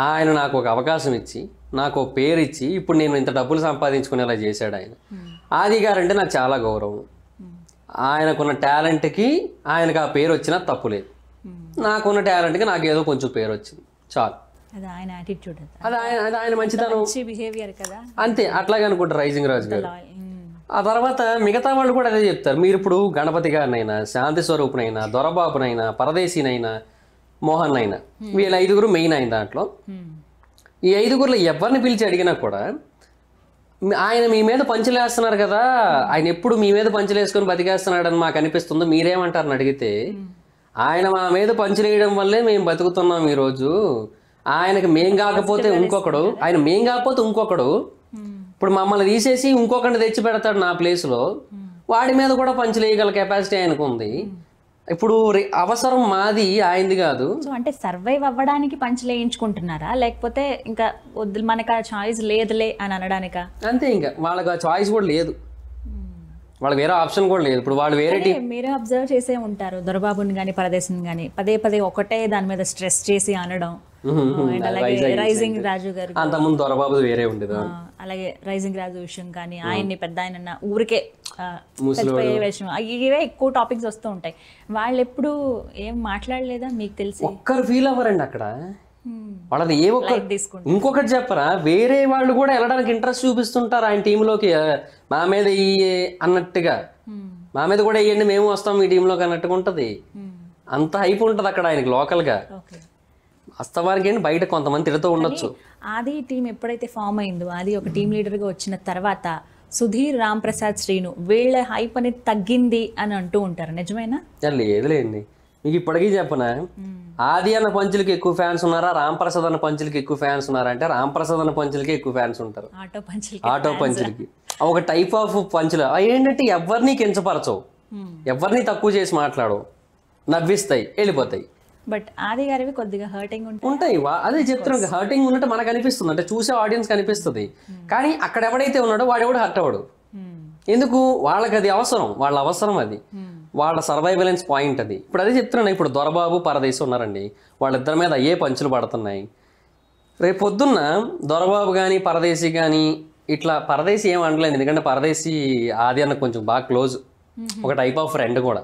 ఆయన నాకు ఒక అవకాశం ఇచ్చి నాకు ఒక పేరు ఇచ్చి ఇప్పుడు నేను ఇంత డబ్బులు సంపాదించుకునేలా చేశాడు ఆయన ఆది గారు అంటే నాకు చాలా గౌరవం ఆయనకున్న టాలెంట్కి ఆయనకు ఆ పేరు వచ్చినా తప్పు లేదు నాకున్న టాలెంట్కి నాకు ఏదో కొంచెం పేరు వచ్చింది చాలు ఆయన అంతే అట్లాగే అనుకుంటారు రైజింగ్ రాజు గారు ఆ తర్వాత మిగతా వాళ్ళు కూడా అదే చెప్తారు మీరు ఇప్పుడు గణపతి గారినైనా శాంతి స్వరూపునైనా దొరబాబునైనా పరదేశీనైనా మోహన్ అయినా వీళ్ళ ఐదుగురు మెయిన్ అయిన దాంట్లో ఈ ఐదుగురులో ఎవరిని పిలిచి అడిగినా కూడా ఆయన మీ మీద పంచలేస్తున్నారు కదా ఆయన ఎప్పుడు మీ మీద పంచలేసుకొని బతికేస్తున్నాడని మాకు అనిపిస్తుంది మీరేమంటారని అడిగితే ఆయన మా మీద పంచలేయడం వల్లే మేము బతుకుతున్నాం ఈరోజు ఆయనకు మేం కాకపోతే ఇంకొకడు ఆయన మేం కాకపోతే ఇంకొకడు hmm. ఇప్పుడు మమ్మల్ని తీసేసి ఇంకొకటి తెచ్చి పెడతాడు నా ప్లేస్లో hmm. వాడి మీద కూడా పంచలేయగల కెపాసిటీ ఆయనకు ఉంది hmm. ఇప్పుడు అవసరం మాది ఆయనది కాదు అంటే సర్వైవ్ అవ్వడానికి పంచలేయించుకుంటున్నారా లేకపోతే ఇంకా వద్దు మనకు ఆ చాయిస్ లేదులే అని అనడానిక అంతే ఇంకా వాళ్ళకి ఆ చాయిస్ కూడా లేదు వాళ్ళు వేరే ఆప్షన్ కూడా లేదు ఇప్పుడు వాళ్ళు వేరే మీరే అబ్జర్వ్ చేసే ఉంటారు దొరబాబుని కానీ పరదేశం కానీ పదే పదే ఒకటే దాని మీద స్ట్రెస్ చేసి అనడం అలాగే రైజింగ్ రాజు గారు ముందు దొరబాబు వేరే ఉండేది అలాగే రైజింగ్ రాజు విషయం కానీ ఆయన్ని పెద్ద ఆయన ఊరికే విషయం ఇవే ఎక్కువ టాపిక్స్ వస్తూ ఉంటాయి వాళ్ళు ఎప్పుడు ఏం మాట్లాడలేదా మీకు తెలిసి ఒక్కరు ఫీల్ అవ్వరండి అక్కడ వాళ్ళది ఏ ఒక్క ఇంకొకటి చెప్పరా వేరే వాళ్ళు కూడా వెళ్ళడానికి ఇంట్రెస్ట్ చూపిస్తుంటారు ఆయన టీంలోకి మా మీద అన్నట్టుగా మా మీద కూడా ఇవ్వండి మేము వస్తాం ఈ టీంలోకి అన్నట్టుగా ఉంటుంది అంత హైప్ ఉంటుంది అక్కడ ఆయనకి లోకల్గా అస్తవారికి బయట కొంతమంది తిడుతూ ఉండొచ్చు ఆది టీం ఎప్పుడైతే ఫామ్ అయిందో ఆది ఒక టీం లీడర్ గా వచ్చిన తర్వాత సుధీర్ రామ్ ప్రసాద్ శ్రీను వీళ్ళ హైప్ అనేది తగ్గింది అని అంటూ ఉంటారు నిజమేనా లేదులేండి మీకు ఇప్పటికీ చెప్పనా ఆది అన్న పంచులకి ఎక్కువ ఫ్యాన్స్ ఉన్నారా రామ్ ప్రసాద్ అన్న పంచులకి ఎక్కువ ఫ్యాన్స్ ఉన్నారా అంటే రామ్ ప్రసాద్ అన్న పంచులకి ఎక్కువ ఫ్యాన్స్ ఉంటారు ఆటో పంచులకి ఆటో పంచులకి ఒక టైప్ ఆఫ్ పంచులు ఏంటంటే ఎవరిని కించపరచవు ఎవరిని తక్కువ చేసి మాట్లాడవు నవ్విస్తాయి వెళ్ళిపోతాయి బట్ ఆది గారివి కొద్దిగా హర్టింగ్ ఉంటాయి అదే చెప్తున్నాం హర్టింగ్ ఉన్నట్టు మనకు అనిపిస్తుంది అంటే చూసే ఆడియన్స్ కనిపిస్తుంది hmm. కానీ అక్కడ ఎవడైతే ఉన్నాడో వాడు ఎవడు హర్ట్ అవడు hmm. ఎందుకు వాళ్ళకి అది అవసరం వాళ్ళ అవసరం అది hmm. వాళ్ళ సర్వైవలెన్స్ పాయింట్ అది ఇప్పుడు అదే చెప్తున్నాను ఇప్పుడు దొరబాబు పరదేశం ఉన్నారండి వాళ్ళిద్దరి మీద అయ్యే పంచులు పడుతున్నాయి రేపు పొద్దున్న దొరబాబు కానీ పరదేశి కానీ ఇట్లా పరదేశి ఏం అనలేదు ఎందుకంటే పరదేశి ఆది అన్న కొంచెం బాగా క్లోజ్ ఒక టైప్ ఆఫ్ ఫ్రెండ్ కూడా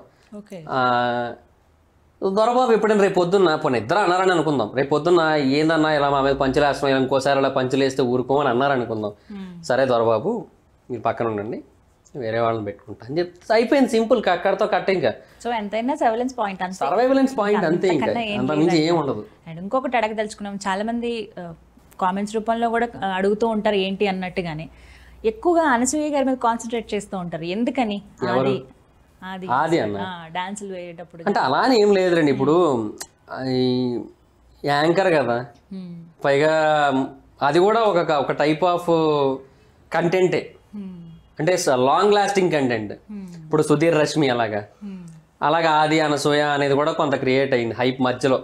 దొరబాబు ఎప్పుడైనా రేపు పొద్దున్న పోనీ ఇద్దరు అన్నారని అనుకుందాం రేపు పొద్దున్న ఏందన్నా ఇలా మా మీద పంచలేస్తాం ఇలా ఇంకోసారి అలా పంచలేస్తే ఊరుకోమని అన్నారనుకుందాం సరే దొరబాబు మీరు పక్కన ఉండండి వేరే వాళ్ళని పెట్టుకుంటా అని చెప్తే అయిపోయింది సింపుల్ అక్కడతో కట్ట ఇంకా సో ఎంతైనా సర్వైలెన్స్ పాయింట్ అంతే పాయింట్ అంతే ఇంకా ఏం ఉండదు అండ్ ఇంకొకటి అడగదలుచుకున్నాం చాలా మంది కామెంట్స్ రూపంలో కూడా అడుగుతూ ఉంటారు ఏంటి అన్నట్టుగానే ఎక్కువగా అనసూయ గారి మీద కాన్సన్ట్రేట్ చేస్తూ ఉంటారు ఎందుకని అది అది అన్న డాన్సులు వేయటప్పుడు అంటే అలానే ఏం లేదురండి ఇప్పుడు యాంకర్ కదా పైగా అది కూడా ఒక ఒక టైప్ ఆఫ్ కంటెంటే అంటే లాంగ్ లాస్టింగ్ కంటెంట్ ఇప్పుడు సుధీర్ రష్మి అలాగా అలాగే ఆది అనసూయ అనేది కూడా కొంత క్రియేట్ అయింది హైప్ మధ్యలో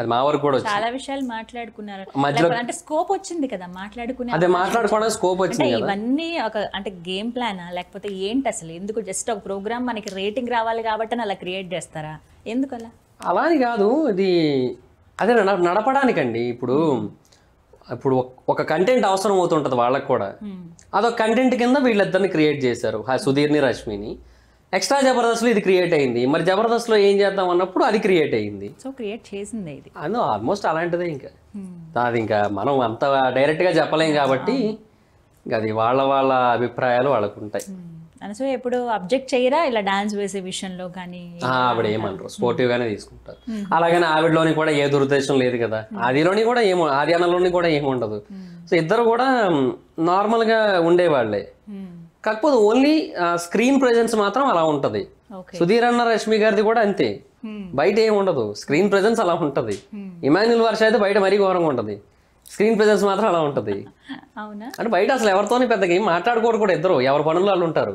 అది మా వరకు కూడా చాలా విషయాలు మాట్లాడుకున్నారు మధ్యలో అంటే స్కోప్ వచ్చింది కదా మాట్లాడుకునే అదే మాట్లాడుకోవడం స్కోప్ వచ్చింది ఇవన్నీ ఒక అంటే గేమ్ ప్లానా లేకపోతే ఏంటి అసలు ఎందుకు జస్ట్ ఒక ప్రోగ్రామ్ మనకి రేటింగ్ రావాలి కాబట్టి అలా క్రియేట్ చేస్తారా ఎందుకు అలా అని కాదు ఇది అదే నడపడానికండి ఇప్పుడు ఇప్పుడు ఒక కంటెంట్ అవసరం అవుతుంటుంది వాళ్ళకి కూడా అదొక కంటెంట్ కింద వీళ్ళిద్దరిని క్రియేట్ చేశారు సుధీర్ని రష్మిని ఎక్స్ట్రా జబర్దస్త్లో ఇది క్రియేట్ అయింది మరి జబర్దస్త్లో ఏం చేద్దాం అన్నప్పుడు అది క్రియేట్ అయింది సో క్రియేట్ చేసింది ఇది అందులో ఆల్మోస్ట్ అలాంటిదే ఇంకా hmm. అది ఇంకా మనం అంత డైరెక్ట్గా చెప్పలేం కాబట్టి అది వాళ్ళ వాళ్ళ అభిప్రాయాలు వాళ్ళకు ఉంటాయి అనసూయ hmm. ఎప్పుడు అబ్జెక్ట్ చేయరా ఇలా డాన్స్ వేసే విషయంలో కానీ ఆవిడ ఏమంటారు స్పోర్టివ్ గానే తీసుకుంటారు hmm. అలాగనే ఆవిడలోని కూడా ఏ దురుద్దేశం లేదు కదా ఆదిలోని కూడా ఏమో ఆది అనలోని కూడా ఏముండదు సో ఇద్దరు కూడా నార్మల్ గా ఉండేవాళ్ళే కాకపోతే ఓన్లీ స్క్రీన్ ప్రెజెన్స్ మాత్రం అలా ఉంటుంది సుధీర్ అన్న రష్మి గారిది కూడా అంతే hmm. బయట ఏమి ఉండదు స్క్రీన్ ప్రెజెన్స్ అలా ఉంటది hmm. ఇమాన్యుల్ వర్ష అయితే బయట మరీ ఘోరంగా ఉంటుంది స్క్రీన్ ప్రెజెన్స్ మాత్రం అలా ఉంటుంది అంటే బయట అసలు ఎవరితోని పెద్దగా ఏం మాట్లాడుకోరు కూడా ఇద్దరు ఎవరి పనులు వాళ్ళు ఉంటారు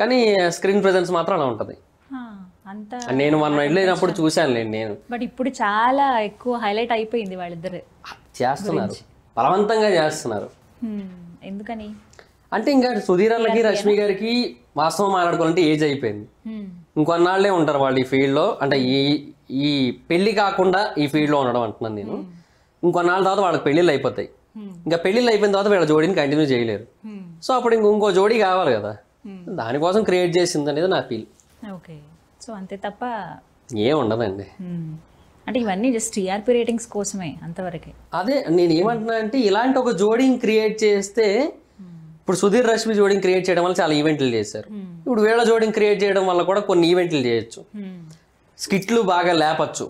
కానీ స్క్రీన్ ప్రెజెన్స్ మాత్రం అలా ఉంటది నేను మొన్న చూశాను నేను నేను బట్ ఇప్పుడు చాలా ఎక్కువ హైలైట్ అయిపోయింది వాళ్ళిద్దరు చేస్తున్నారు బలవంతంగా చేస్తున్నారు hmm. ఎందుకని అంటే ఇంకా సుధీర్ అన్నకి రష్మి గారికి వాస్తవం మాట్లాడుకోవాలంటే ఏజ్ అయిపోయింది ఇంకొన్నాళ్లే ఉంటారు వాళ్ళు ఈ ఫీల్డ్ లో అంటే ఈ ఈ పెళ్లి కాకుండా ఈ ఫీల్డ్లో ఉండడం అంటున్నాను నేను ఇంకొన్నాళ్ళ తర్వాత వాళ్ళకి పెళ్ళిళ్ళు అయిపోతాయి ఇంకా పెళ్ళిళ్ళు అయిపోయిన తర్వాత వీళ్ళ జోడీని కంటిన్యూ చేయలేరు సో అప్పుడు ఇంకో జోడీ కావాలి కదా దానికోసం క్రియేట్ చేసింది అనేది నా ఫీల్ ఓకే సో అంతే తప్ప ఏ ఉండదండి అంటే ఇవన్నీ జస్ట్ టీఆర్పీ రేటింగ్స్ కోసమే అంతవరకే అదే నేను ఏమంటున్నా అంటే ఇలాంటి ఒక జోడీని క్రియేట్ చేస్తే ఇప్పుడు సుధీర్ రష్మి జోడింగ్ క్రియేట్ చేయడం వల్ల చాలా ఈవెంట్లు చేశారు ఇప్పుడు వీళ్ళ జోడింగ్ క్రియేట్ చేయడం వల్ల కూడా కొన్ని ఈవెంట్లు చేయొచ్చు స్కిట్లు బాగా లేపచ్చు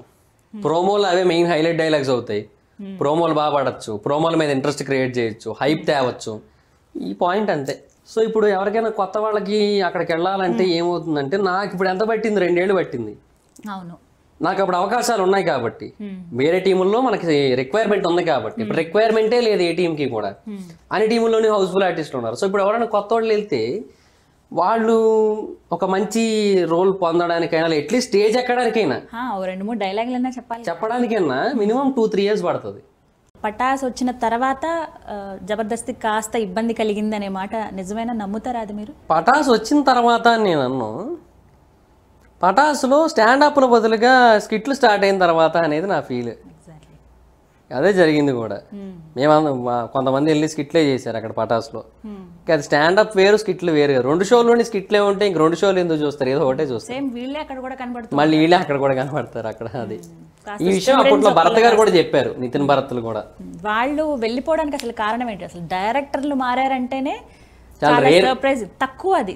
ప్రోమోలు అవే మెయిన్ హైలైట్ డైలాగ్స్ అవుతాయి ప్రోమోలు బాగా పడచ్చు ప్రోమోల మీద ఇంట్రెస్ట్ క్రియేట్ చేయొచ్చు హైప్ తేవచ్చు ఈ పాయింట్ అంతే సో ఇప్పుడు ఎవరికైనా కొత్త వాళ్ళకి అక్కడికి వెళ్ళాలంటే ఏమవుతుందంటే నాకు ఇప్పుడు ఎంత పట్టింది రెండేళ్ళు పట్టింది అవును నాకు అప్పుడు అవకాశాలు ఉన్నాయి కాబట్టి వేరే టీముల్లో మనకి రిక్వైర్మెంట్ ఉంది కాబట్టి ఇప్పుడు రిక్వైర్మెంటే లేదు ఏ టీంకి కూడా అన్ని టీముల్లోనే హౌస్ఫుల్ ఆర్టిస్టులు ఉన్నారు సో ఇప్పుడు ఎవరైనా కొత్త వాళ్ళు వెళ్తే వాళ్ళు ఒక మంచి రోల్ పొందడానికైనా అట్లీస్ట్ స్టేజ్ ఎక్కడానికైనా రెండు మూడు అయినా చెప్పాలి చెప్పడానికైనా మినిమం టూ త్రీ ఇయర్స్ పడుతుంది పటాస్ వచ్చిన తర్వాత జబర్దస్తి కాస్త ఇబ్బంది కలిగింది అనే మాట నిజమైన నమ్ముతారా అది మీరు పటాస్ వచ్చిన తర్వాత నేను అన్నాను పటాసులో స్టాండప్ల బదులుగా స్కిట్లు స్టార్ట్ అయిన తర్వాత అనేది నా ఫీల్ అదే జరిగింది కూడా hmm. మేము కొంతమంది వెళ్ళి స్కిట్లే చేశారు అక్కడ పటాసులో hmm. ఇంకా అది స్టాండప్ వేరు స్కిట్లు వేరు రెండు షోలోని స్కిట్లే ఉంటే ఇంక రెండు షోలు ఎందుకు చూస్తారు ఏదో ఒకటే చూస్తారు మళ్ళీ వీళ్ళే అక్కడ కూడా కనబడతారు అక్కడ అది hmm. ఈ విషయం అప్పట్లో భరత్ గారు కూడా చెప్పారు నితిన్ భరత్లు కూడా వాళ్ళు వెళ్ళిపోవడానికి అసలు కారణం ఏంటి అసలు డైరెక్టర్లు మారారంటేనే చాలా తక్కువ అది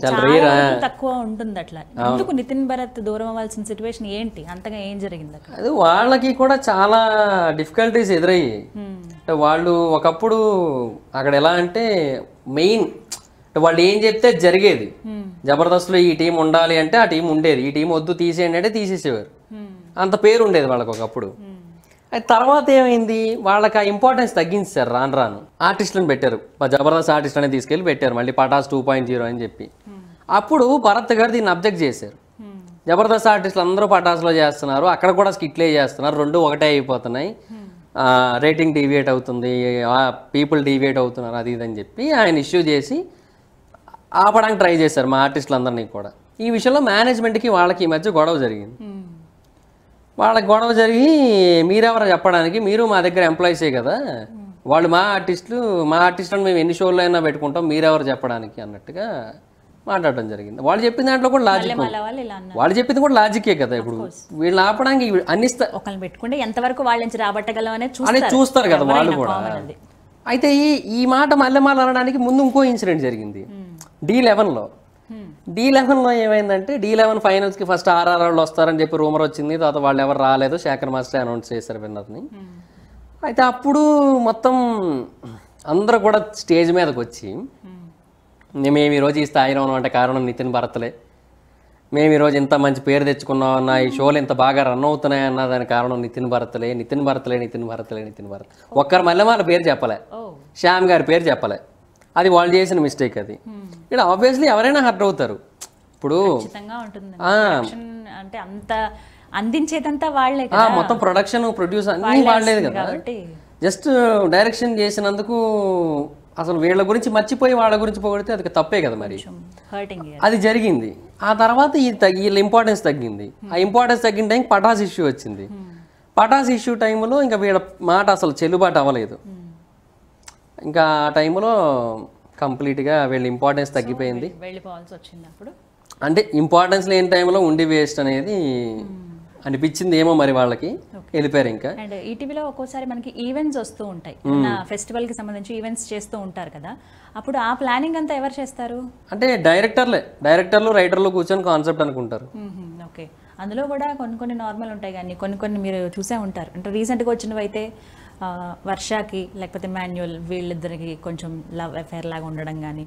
తక్కువ ఉంటుంది అట్లా ఎందుకు నితిన్ భరత్ దూరం అవ్వాల్సిన సిచ్యువేషన్ ఏంటి అంతగా ఏం జరిగింది అది వాళ్ళకి కూడా చాలా డిఫికల్టీస్ ఎదురయ్యాయి అంటే వాళ్ళు ఒకప్పుడు అక్కడ ఎలా అంటే మెయిన్ వాళ్ళు ఏం చెప్తే జరిగేది జబర్దస్త్లో ఈ టీం ఉండాలి అంటే ఆ టీం ఉండేది ఈ టీం వద్దు తీసేయండి అంటే తీసేసేవారు అంత పేరు ఉండేది వాళ్ళకి ఒకప్పుడు తర్వాత ఏమైంది వాళ్ళకి ఆ ఇంపార్టెన్స్ తగ్గించారు రాను రాను ఆర్టిస్టులను పెట్టారు జబర్దస్త్ ఆర్టిస్ట్ అనేది తీసుకెళ్ళి పెట్టారు మళ్ళీ పటాస్ టూ పాయింట్ జీరో అని చెప్పి అప్పుడు భరత్ గారు దీన్ని అబ్జెక్ట్ చేశారు జబర్దస్త్ ఆర్టిస్టులు అందరూ పటాస్లో చేస్తున్నారు అక్కడ కూడా స్కిట్లే చేస్తున్నారు రెండు ఒకటే అయిపోతున్నాయి రేటింగ్ డీవియేట్ అవుతుంది పీపుల్ డీవియేట్ అవుతున్నారు అది ఇదని చెప్పి ఆయన ఇష్యూ చేసి ఆపడానికి ట్రై చేశారు మా ఆర్టిస్టులందరినీ కూడా ఈ విషయంలో మేనేజ్మెంట్కి వాళ్ళకి ఈ మధ్య గొడవ జరిగింది hmm. వాళ్ళ గొడవ జరిగి మీరెవరు చెప్పడానికి మీరు మా దగ్గర ఎంప్లాయీసే కదా వాళ్ళు మా ఆర్టిస్టులు మా ఆర్టిస్టులను మేము ఎన్ని షోలు అయినా పెట్టుకుంటాం మీరెవరు చెప్పడానికి అన్నట్టుగా మాట్లాడడం జరిగింది వాళ్ళు చెప్పిన దాంట్లో కూడా లాజిక్ వాళ్ళు చెప్పింది కూడా లాజికే కదా ఇప్పుడు వీళ్ళు ఆపడానికి అన్ని పెట్టుకుంటే ఎంతవరకు వాళ్ళ నుంచి రాబట్టగలం అనేది చూస్తారు కదా వాళ్ళు కూడా అయితే ఈ ఈ మాట మల్లెమాల అనడానికి ముందు ఇంకో ఇన్సిడెంట్ జరిగింది డి లెవెన్లో డి లెవెన్లో ఏమైందంటే డి లెవెన్ ఫైనల్స్కి ఫస్ట్ ఆర్ఆర్ వాళ్ళు వస్తారని చెప్పి రూమర్ వచ్చింది తర్వాత వాళ్ళు ఎవరు రాలేదు శేఖర్ మాస్టర్ అనౌన్స్ చేశారు విన్నర్ని అయితే అప్పుడు మొత్తం అందరూ కూడా స్టేజ్ మీదకి వచ్చి మేము ఈరోజు ఈ స్థాయిలో ఉన్నాం అంటే కారణం నితిన్ భరత్లే మేము ఈరోజు ఇంత మంచి పేరు తెచ్చుకున్నాం అన్న ఈ షోలు ఇంత బాగా రన్ అవుతున్నాయి అన్న దాని కారణం నితిన్ భరత్లే నితిన్ భరత్లే నితిన్ భరత్లే నితిన్ భరత్ ఒక్కరు మళ్ళీ వాళ్ళ పేరు చెప్పలే శ్యామ్ గారి పేరు చెప్పలే అది వాళ్ళు చేసిన మిస్టేక్ అది hmm. ఇక్కడ ఆబ్వియస్లీ ఎవరైనా హర్ట్ అవుతారు ఇప్పుడు అంటే అంత అందించేదంతా వాళ్ళే మొత్తం ప్రొడక్షన్ ప్రొడ్యూస్ అన్ని వాళ్ళేది కదా జస్ట్ డైరెక్షన్ చేసినందుకు అసలు వీళ్ళ గురించి మర్చిపోయి వాళ్ళ గురించి పోగొడితే అది తప్పే కదా మరి అది జరిగింది ఆ తర్వాత ఈ వీళ్ళ ఇంపార్టెన్స్ తగ్గింది hmm. ఆ ఇంపార్టెన్స్ తగ్గిన టైం పటాస్ ఇష్యూ వచ్చింది hmm. పటాస్ ఇష్యూ టైంలో ఇంకా వీళ్ళ మాట అసలు చెల్లుబాటు అవ్వలేదు ఇంకా ఆ టైంలో కంప్లీట్గా వీళ్ళ ఇంపార్టెన్స్ తగ్గిపోయింది వెళ్ళిపోవాల్సి వచ్చింది అప్పుడు అంటే ఇంపార్టెన్స్ లేని టైంలో ఉండి వేస్ట్ అనేది hmm. అనిపించింది ఏమో మరి వాళ్ళకి వెళ్ళిపోయారు ఇంకా అండ్ ఈటీవీలో ఒక్కోసారి మనకి ఈవెంట్స్ వస్తూ ఉంటాయి ఫెస్టివల్ hmm. కి సంబంధించి ఈవెంట్స్ చేస్తూ ఉంటారు కదా అప్పుడు ఆ ప్లానింగ్ అంతా ఎవరు చేస్తారు అంటే డైరెక్టర్లే డైరెక్టర్లు రైటర్లు కూర్చొని కాన్సెప్ట్ అనుకుంటారు ఓకే hmm, అందులో కూడా కొన్ని కొన్ని నార్మల్ ఉంటాయి కానీ కొన్ని కొన్ని మీరు చూసే ఉంటారు అంటే రీసెంట్గా వచ్చినవి అయితే వర్షాకి లేకపోతే మాన్యువల్ వీళ్ళిద్దరికి కొంచెం లవ్ అఫేర్ లాగా ఉండడం కానీ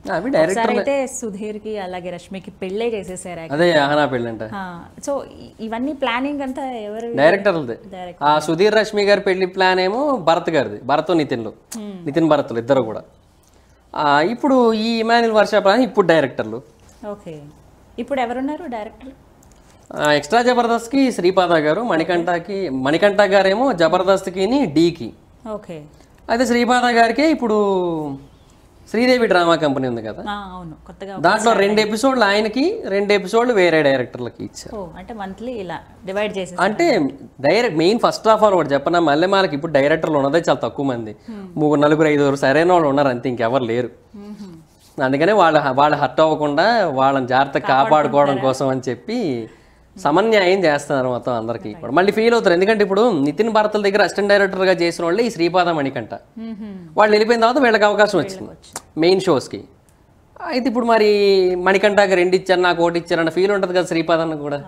అయితే సుధీర్ కి అలాగే రష్మికి పెళ్ళే చేసేసారు సో ఇవన్నీ ప్లానింగ్ అంతా ఎవరు డైరెక్టర్ సుధీర్ రష్మి గారి పెళ్లి ప్లాన్ ఏమో భరత్ గారిది భరత్ నితిన్లు నితిన్ భరత్ ఇద్దరు కూడా ఇప్పుడు ఈ మాన్యుల్ వర్షా ప్లాన్ ఇప్పుడు డైరెక్టర్లు ఓకే ఇప్పుడు ఎవరున్నారు డైరెక్టర్ ఎక్స్ట్రా జబర్దస్త్కి శ్రీపాద గారు మణికంఠకి మణికంఠ గారేమో జబర్దస్త్కిని డీకి ఓకే అయితే శ్రీపాద గారికి ఇప్పుడు శ్రీదేవి డ్రామా కంపెనీ ఉంది కదా అవును కొత్తగా దాంట్లో రెండు ఎపిసోడ్లు ఆయనకి రెండు ఎపిసోడ్లు వేరే డైరెక్టర్లకి ఇచ్చారు అంటే మంత్లీ ఇలా డివైడ్ చేసి అంటే direct main first of all ఒకటి చెప్పనా మళ్ళీ మనకి ఇప్పుడు డైరెక్టర్లు ఉన్నదే చాలా తక్కువ మంది మూడు నలుగురు ఐదుగురు సరైన వాళ్ళు ఉన్నారు అంతే ఇంకెవరు లేరు అందుకనే వాళ్ళ వాళ్ళు హర్ట్ అవ్వకుండా వాళ్ళని జాగ్రత్తగా కాపాడుకోవడం కోసం అని చెప్పి సమన్యాయం చేస్తున్నారు మొత్తం అందరికి కూడా మళ్ళీ ఫీల్ అవుతారు ఎందుకంటే ఇప్పుడు నితిన్ భారతల దగ్గర అసిస్టెంట్ గా చేసిన వాళ్ళు ఈ శ్రీపాద మణికంట వాళ్ళు వెళ్ళిపోయిన తర్వాత వీళ్ళకి అవకాశం వచ్చింది మెయిన్ షోస్ కి అయితే ఇప్పుడు మరి మణికంటకి రెండు ఇచ్చారు నాకు ఒకటి ఇచ్చారు అన్న ఫీల్ ఉంటుంది కదా అన్న కూడా